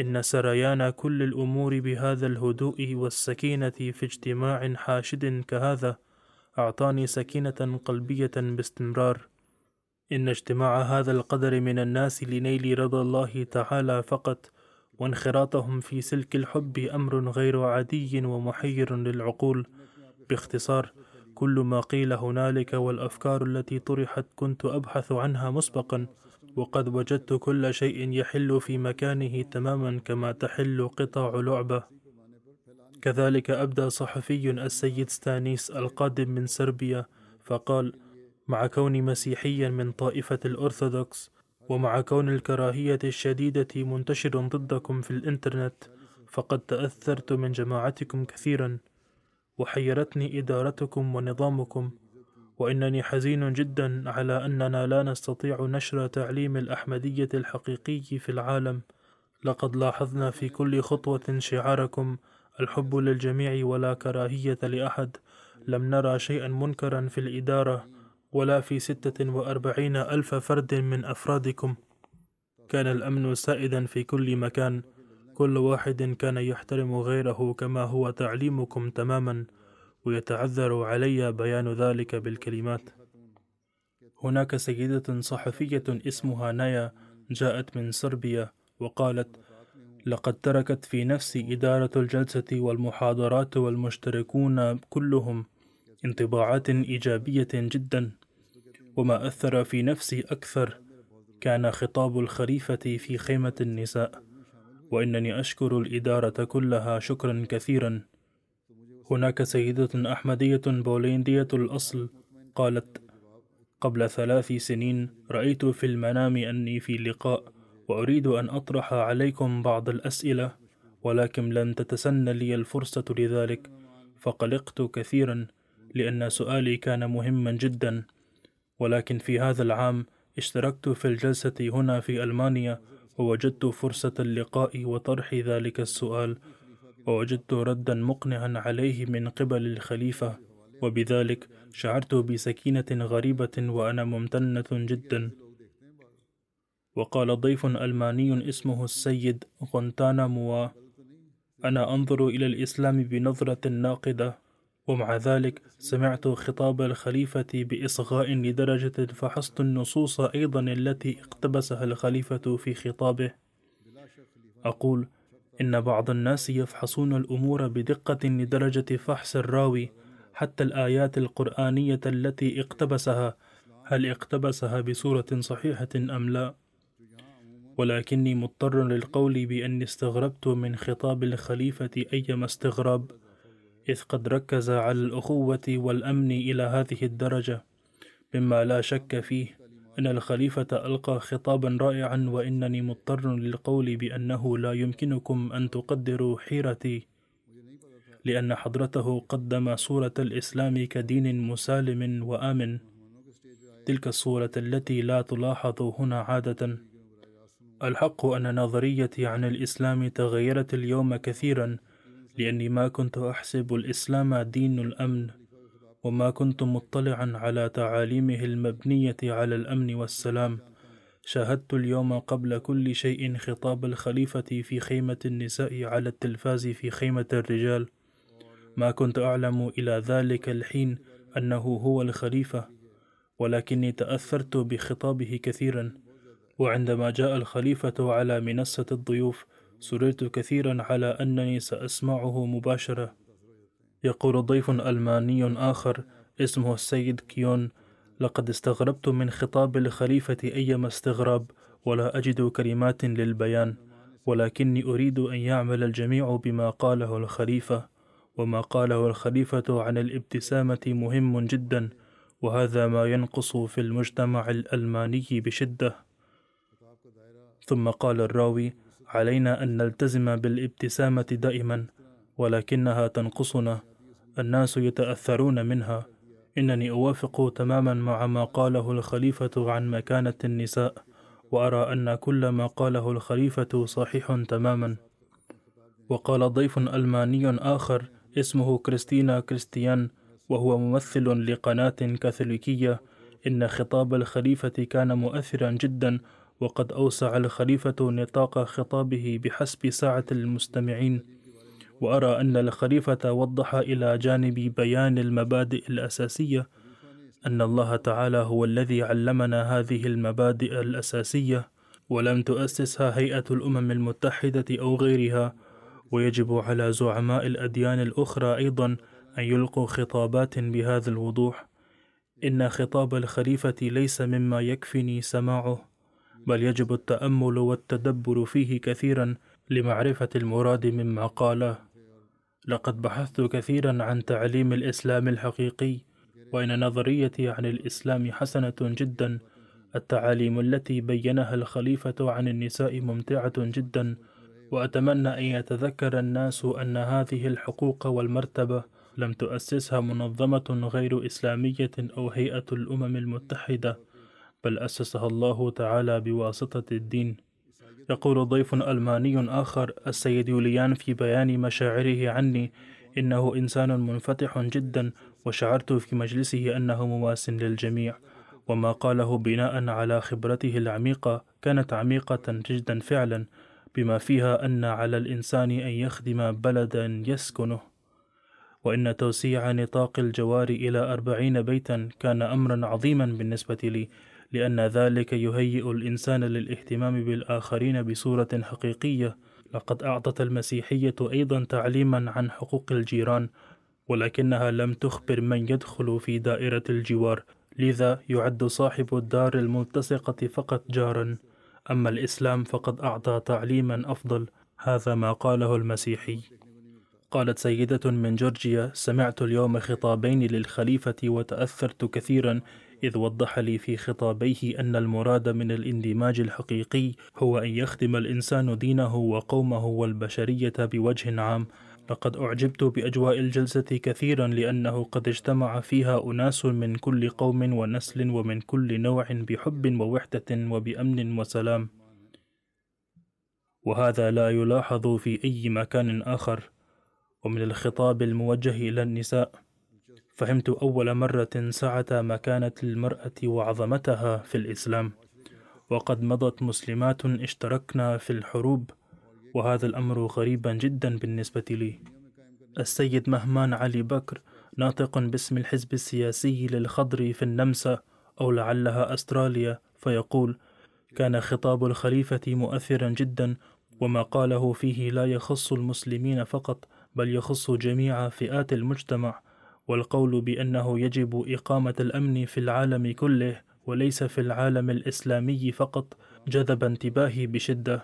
إن سريان كل الأمور بهذا الهدوء والسكينة في اجتماع حاشد كهذا أعطاني سكينة قلبية باستمرار إن اجتماع هذا القدر من الناس لنيل رضا الله تعالى فقط وانخراطهم في سلك الحب أمر غير عادي ومحير للعقول باختصار كل ما قيل هنالك والأفكار التي طرحت كنت أبحث عنها مسبقا وقد وجدت كل شيء يحل في مكانه تماما كما تحل قطع لعبة كذلك أبدى صحفي السيد ستانيس القادم من سربيا فقال مع كوني مسيحيا من طائفة الأرثوذكس ومع كون الكراهية الشديدة منتشر ضدكم في الإنترنت فقد تأثرت من جماعتكم كثيرا وحيرتني إدارتكم ونظامكم وإنني حزين جدا على أننا لا نستطيع نشر تعليم الأحمدية الحقيقي في العالم لقد لاحظنا في كل خطوة شعاركم الحب للجميع ولا كراهية لأحد لم نرى شيئا منكرا في الإدارة ولا في ستة وأربعين ألف فرد من أفرادكم كان الأمن سائدا في كل مكان كل واحد كان يحترم غيره كما هو تعليمكم تماما ويتعذر علي بيان ذلك بالكلمات هناك سيدة صحفية اسمها نايا جاءت من صربيا وقالت لقد تركت في نفسي إدارة الجلسة والمحاضرات والمشتركون كلهم انطباعات إيجابية جدا وما أثر في نفسي أكثر كان خطاب الخريفة في خيمة النساء وإنني أشكر الإدارة كلها شكرا كثيرا هناك سيدة أحمدية بوليندية الأصل قالت قبل ثلاث سنين رأيت في المنام أني في لقاء وأريد أن أطرح عليكم بعض الأسئلة ولكن لم تتسن لي الفرصة لذلك فقلقت كثيرا لأن سؤالي كان مهما جدا ولكن في هذا العام اشتركت في الجلسة هنا في ألمانيا ووجدت فرصة اللقاء وطرح ذلك السؤال ووجدت ردا مقنعا عليه من قبل الخليفة وبذلك شعرت بسكينة غريبة وأنا ممتنة جدا وقال ضيف ألماني اسمه السيد غونتانا موا أنا أنظر إلى الإسلام بنظرة ناقدة ومع ذلك سمعت خطاب الخليفة بإصغاء لدرجة فحصت النصوص أيضا التي اقتبسها الخليفة في خطابه أقول إن بعض الناس يفحصون الأمور بدقة لدرجة فحص الراوي حتى الآيات القرآنية التي اقتبسها هل اقتبسها بصورة صحيحة أم لا؟ ولكني مضطر للقول بأني استغربت من خطاب الخليفة أيما استغراب إذ قد ركز على الأخوة والأمن إلى هذه الدرجة مما لا شك فيه أن الخليفة ألقى خطابا رائعا وإنني مضطر للقول بأنه لا يمكنكم أن تقدروا حيرتي لأن حضرته قدم صورة الإسلام كدين مسالم وآمن تلك الصورة التي لا تلاحظ هنا عادة الحق أن نظريتي عن الإسلام تغيرت اليوم كثيرا لأني ما كنت أحسب الإسلام دين الأمن وما كنت مطلعا على تعاليمه المبنية على الأمن والسلام شاهدت اليوم قبل كل شيء خطاب الخليفة في خيمة النساء على التلفاز في خيمة الرجال ما كنت أعلم إلى ذلك الحين أنه هو الخليفة ولكني تأثرت بخطابه كثيرا وعندما جاء الخليفة على منصة الضيوف سررت كثيرا على أنني سأسمعه مباشرة يقول ضيف ألماني آخر اسمه السيد كيون لقد استغربت من خطاب الخليفة أيما استغراب ولا أجد كلمات للبيان ولكني أريد أن يعمل الجميع بما قاله الخليفة وما قاله الخليفة عن الابتسامة مهم جدا وهذا ما ينقص في المجتمع الألماني بشدة ثم قال الراوي علينا أن نلتزم بالابتسامة دائما ولكنها تنقصنا الناس يتأثرون منها إنني أوافق تماما مع ما قاله الخليفة عن مكانة النساء وأرى أن كل ما قاله الخليفة صحيح تماما وقال ضيف ألماني آخر اسمه كريستينا كريستيان وهو ممثل لقناة كاثوليكية إن خطاب الخليفة كان مؤثرا جدا وقد أوسع الخليفة نطاق خطابه بحسب سعة المستمعين وأرى أن الخليفة وضح إلى جانب بيان المبادئ الأساسية أن الله تعالى هو الذي علمنا هذه المبادئ الأساسية ولم تؤسسها هيئة الأمم المتحدة أو غيرها ويجب على زعماء الأديان الأخرى أيضا أن يلقوا خطابات بهذا الوضوح إن خطاب الخليفة ليس مما يكفني سماعه بل يجب التأمل والتدبر فيه كثيرا لمعرفة المراد مما قاله لقد بحثت كثيرا عن تعليم الإسلام الحقيقي وإن نظريتي عن الإسلام حسنة جدا التعاليم التي بينها الخليفة عن النساء ممتعة جدا وأتمنى أن يتذكر الناس أن هذه الحقوق والمرتبة لم تؤسسها منظمة غير إسلامية أو هيئة الأمم المتحدة بل أسسها الله تعالى بواسطة الدين يقول ضيف ألماني آخر السيد يوليان في بيان مشاعره عني إنه إنسان منفتح جدا وشعرت في مجلسه أنه مواس للجميع وما قاله بناء على خبرته العميقة كانت عميقة جدا فعلا بما فيها أن على الإنسان أن يخدم بلدا يسكنه وإن توسيع نطاق الجوار إلى أربعين بيتا كان أمرا عظيما بالنسبة لي لأن ذلك يهيئ الإنسان للاهتمام بالآخرين بصورة حقيقية لقد أعطت المسيحية أيضا تعليما عن حقوق الجيران ولكنها لم تخبر من يدخل في دائرة الجوار لذا يعد صاحب الدار الملتصقة فقط جارا أما الإسلام فقد أعطى تعليما أفضل هذا ما قاله المسيحي قالت سيدة من جورجيا سمعت اليوم خطابين للخليفة وتأثرت كثيرا إذ وضح لي في خطابيه أن المراد من الاندماج الحقيقي هو أن يخدم الإنسان دينه وقومه والبشرية بوجه عام لقد أعجبت بأجواء الجلسة كثيرا لأنه قد اجتمع فيها أناس من كل قوم ونسل ومن كل نوع بحب ووحدة وبأمن وسلام وهذا لا يلاحظ في أي مكان آخر ومن الخطاب الموجه إلى النساء فهمت أول مرة سعة مكانة المرأة وعظمتها في الإسلام وقد مضت مسلمات اشتركنا في الحروب وهذا الأمر غريبا جدا بالنسبة لي السيد مهمان علي بكر ناطق باسم الحزب السياسي للخضر في النمسا أو لعلها أستراليا فيقول كان خطاب الخليفة مؤثرا جدا وما قاله فيه لا يخص المسلمين فقط بل يخص جميع فئات المجتمع والقول بأنه يجب إقامة الأمن في العالم كله وليس في العالم الإسلامي فقط جذب انتباهي بشدة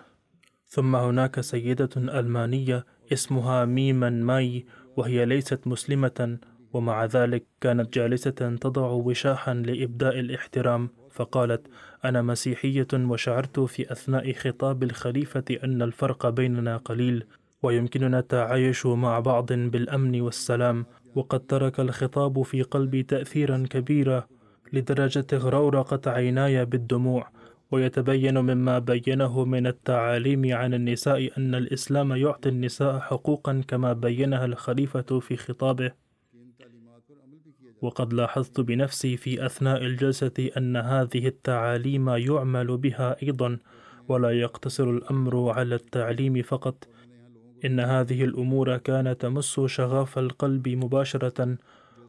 ثم هناك سيدة ألمانية اسمها ميمن ماي وهي ليست مسلمة ومع ذلك كانت جالسة تضع وشاحا لإبداء الاحترام فقالت أنا مسيحية وشعرت في أثناء خطاب الخليفة أن الفرق بيننا قليل ويمكننا التعايش مع بعض بالأمن والسلام وقد ترك الخطاب في قلبي تأثيرا كبيرا لدرجة اغرورقت عيناي بالدموع ويتبين مما بينه من التعاليم عن النساء أن الإسلام يعطي النساء حقوقا كما بينها الخليفة في خطابه وقد لاحظت بنفسي في أثناء الجلسة أن هذه التعاليم يعمل بها أيضا ولا يقتصر الأمر على التعليم فقط إن هذه الأمور كانت تمس شغاف القلب مباشرة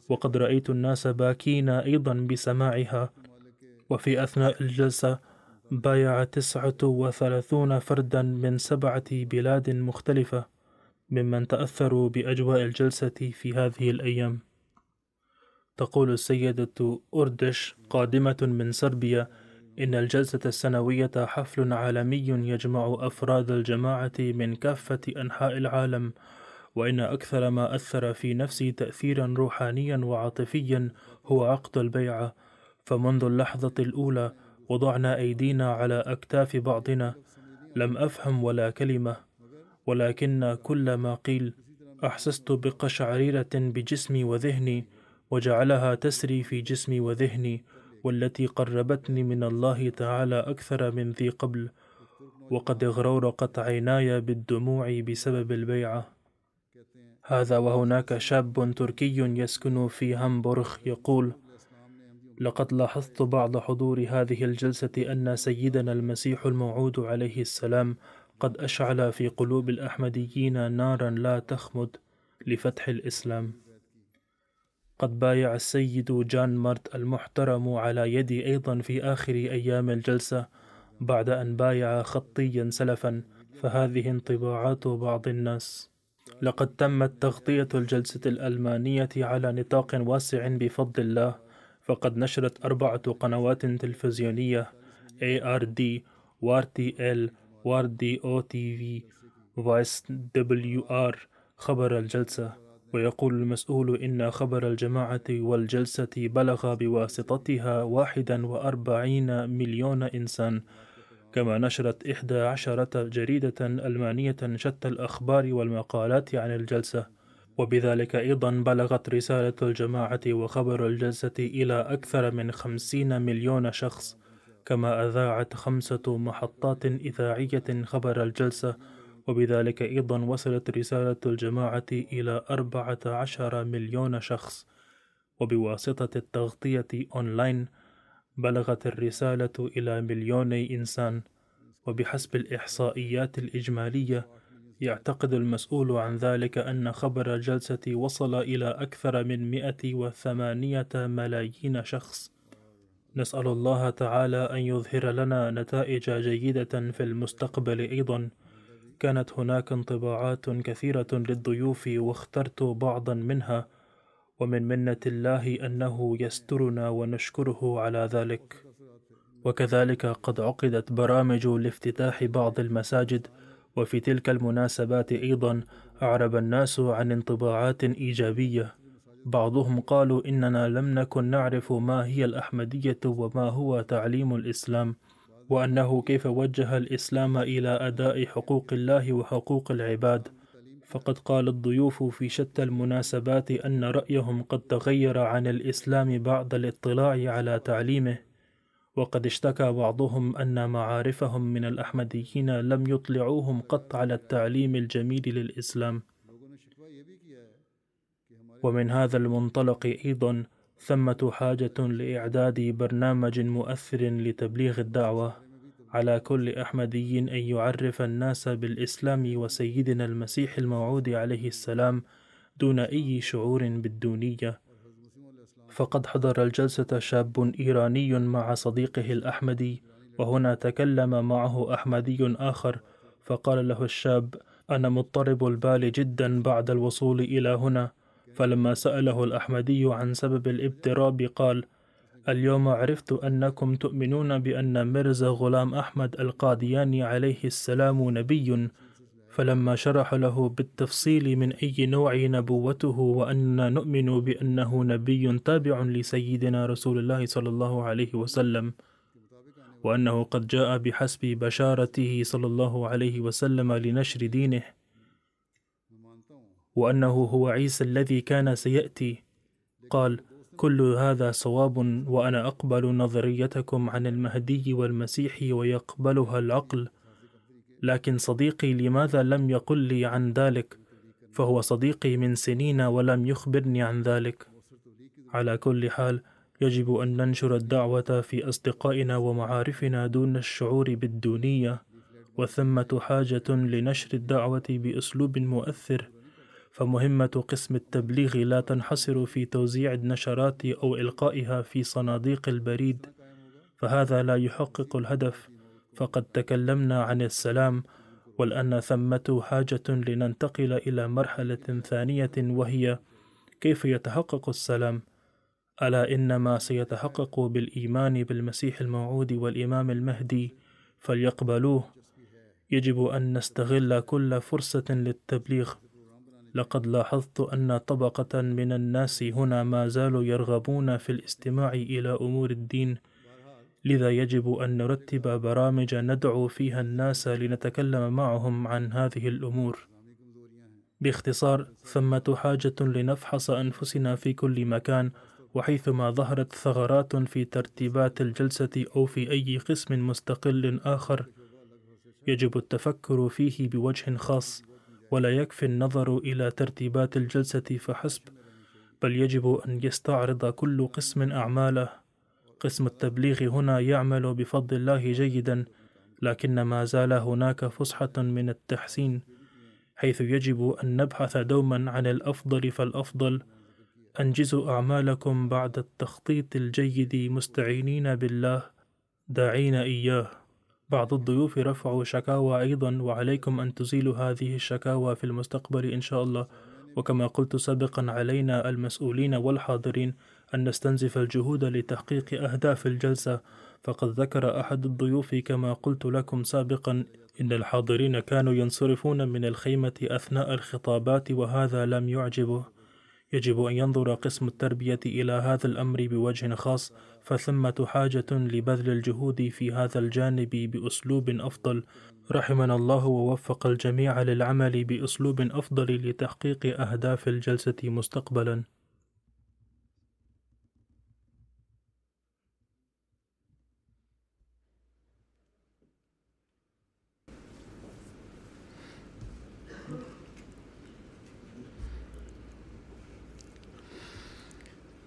وقد رأيت الناس باكين أيضا بسماعها وفي أثناء الجلسة بايع تسعة وثلاثون فردا من سبعة بلاد مختلفة ممن تأثروا بأجواء الجلسة في هذه الأيام تقول السيدة أردش قادمة من صربيا إن الجلسة السنوية حفل عالمي يجمع أفراد الجماعة من كافة أنحاء العالم، وإن أكثر ما أثر في نفسي تأثيرا روحانيا وعاطفيا هو عقد البيعة، فمنذ اللحظة الأولى وضعنا أيدينا على أكتاف بعضنا، لم أفهم ولا كلمة، ولكن كل ما قيل أحسست بقشعريرة بجسمي وذهني، وجعلها تسري في جسمي وذهني والتي قربتني من الله تعالى أكثر من ذي قبل وقد اغرورقت عيناي بالدموع بسبب البيعة هذا وهناك شاب تركي يسكن في هامبورغ يقول لقد لاحظت بعض حضور هذه الجلسة أن سيدنا المسيح الموعود عليه السلام قد أشعل في قلوب الأحمديين نارا لا تخمد لفتح الإسلام قد بايع السيد جان مارت المحترم على يدي أيضا في آخر أيام الجلسة بعد أن بايع خطيا سلفا فهذه انطباعات بعض الناس لقد تمت تغطية الجلسة الألمانية على نطاق واسع بفضل الله فقد نشرت أربعة قنوات تلفزيونية ARD وRTL واردي TV, VICE WR خبر الجلسة ويقول المسؤول إن خبر الجماعة والجلسة بلغ بواسطتها 41 مليون إنسان كما نشرت إحدى عشرة جريدة ألمانية شتى الأخبار والمقالات عن الجلسة وبذلك أيضا بلغت رسالة الجماعة وخبر الجلسة إلى أكثر من خمسين مليون شخص كما أذاعت خمسة محطات إذاعية خبر الجلسة وبذلك أيضا وصلت رسالة الجماعة إلى 14 مليون شخص وبواسطة التغطية أونلاين بلغت الرسالة إلى مليوني إنسان وبحسب الإحصائيات الإجمالية يعتقد المسؤول عن ذلك أن خبر الجلسة وصل إلى أكثر من 108 ملايين شخص نسأل الله تعالى أن يظهر لنا نتائج جيدة في المستقبل أيضاً كانت هناك انطباعات كثيرة للضيوف واخترت بعضا منها ومن منة الله أنه يسترنا ونشكره على ذلك وكذلك قد عقدت برامج لافتتاح بعض المساجد وفي تلك المناسبات أيضا أعرب الناس عن انطباعات إيجابية بعضهم قالوا إننا لم نكن نعرف ما هي الأحمدية وما هو تعليم الإسلام وأنه كيف وجه الإسلام إلى أداء حقوق الله وحقوق العباد فقد قال الضيوف في شتى المناسبات أن رأيهم قد تغير عن الإسلام بعد الاطلاع على تعليمه وقد اشتكى بعضهم أن معارفهم من الأحمديين لم يطلعوهم قط على التعليم الجميل للإسلام ومن هذا المنطلق أيضاً ثمة حاجة لإعداد برنامج مؤثر لتبليغ الدعوة على كل أحمدي أن يعرف الناس بالإسلام وسيدنا المسيح الموعود عليه السلام دون أي شعور بالدونية فقد حضر الجلسة شاب إيراني مع صديقه الأحمدي وهنا تكلم معه أحمدي آخر فقال له الشاب أنا مضطرب البال جدا بعد الوصول إلى هنا فلما سأله الأحمدي عن سبب الاضطراب قال اليوم عرفت أنكم تؤمنون بأن مرز غلام أحمد القادياني عليه السلام نبي فلما شرح له بالتفصيل من أي نوع نبوته وأننا نؤمن بأنه نبي تابع لسيدنا رسول الله صلى الله عليه وسلم وأنه قد جاء بحسب بشارته صلى الله عليه وسلم لنشر دينه وانه هو عيسى الذي كان سياتي قال كل هذا صواب وانا اقبل نظريتكم عن المهدي والمسيح ويقبلها العقل لكن صديقي لماذا لم يقل لي عن ذلك فهو صديقي من سنين ولم يخبرني عن ذلك على كل حال يجب ان ننشر الدعوه في اصدقائنا ومعارفنا دون الشعور بالدونيه وثمه حاجه لنشر الدعوه باسلوب مؤثر فمهمة قسم التبليغ لا تنحصر في توزيع النشرات أو إلقائها في صناديق البريد فهذا لا يحقق الهدف فقد تكلمنا عن السلام والأن ثمة حاجة لننتقل إلى مرحلة ثانية وهي كيف يتحقق السلام ألا إنما سيتحقق بالإيمان بالمسيح الموعود والإمام المهدي فليقبلوه يجب أن نستغل كل فرصة للتبليغ لقد لاحظت أن طبقة من الناس هنا ما زالوا يرغبون في الاستماع إلى أمور الدين لذا يجب أن نرتب برامج ندعو فيها الناس لنتكلم معهم عن هذه الأمور باختصار ثمة حاجة لنفحص أنفسنا في كل مكان وحيثما ظهرت ثغرات في ترتيبات الجلسة أو في أي قسم مستقل آخر يجب التفكر فيه بوجه خاص ولا يكفي النظر إلى ترتيبات الجلسة فحسب بل يجب أن يستعرض كل قسم أعماله قسم التبليغ هنا يعمل بفضل الله جيدا لكن ما زال هناك فسحة من التحسين حيث يجب أن نبحث دوما عن الأفضل فالأفضل أنجزوا أعمالكم بعد التخطيط الجيد مستعينين بالله داعين إياه بعض الضيوف رفعوا شكاوى أيضا وعليكم أن تزيلوا هذه الشكاوى في المستقبل إن شاء الله وكما قلت سابقا علينا المسؤولين والحاضرين أن نستنزف الجهود لتحقيق أهداف الجلسة فقد ذكر أحد الضيوف كما قلت لكم سابقا إن الحاضرين كانوا ينصرفون من الخيمة أثناء الخطابات وهذا لم يعجبه يجب أن ينظر قسم التربية إلى هذا الأمر بوجه خاص فثمة حاجة لبذل الجهود في هذا الجانب بأسلوب أفضل رحمنا الله ووفق الجميع للعمل بأسلوب أفضل لتحقيق أهداف الجلسة مستقبلاً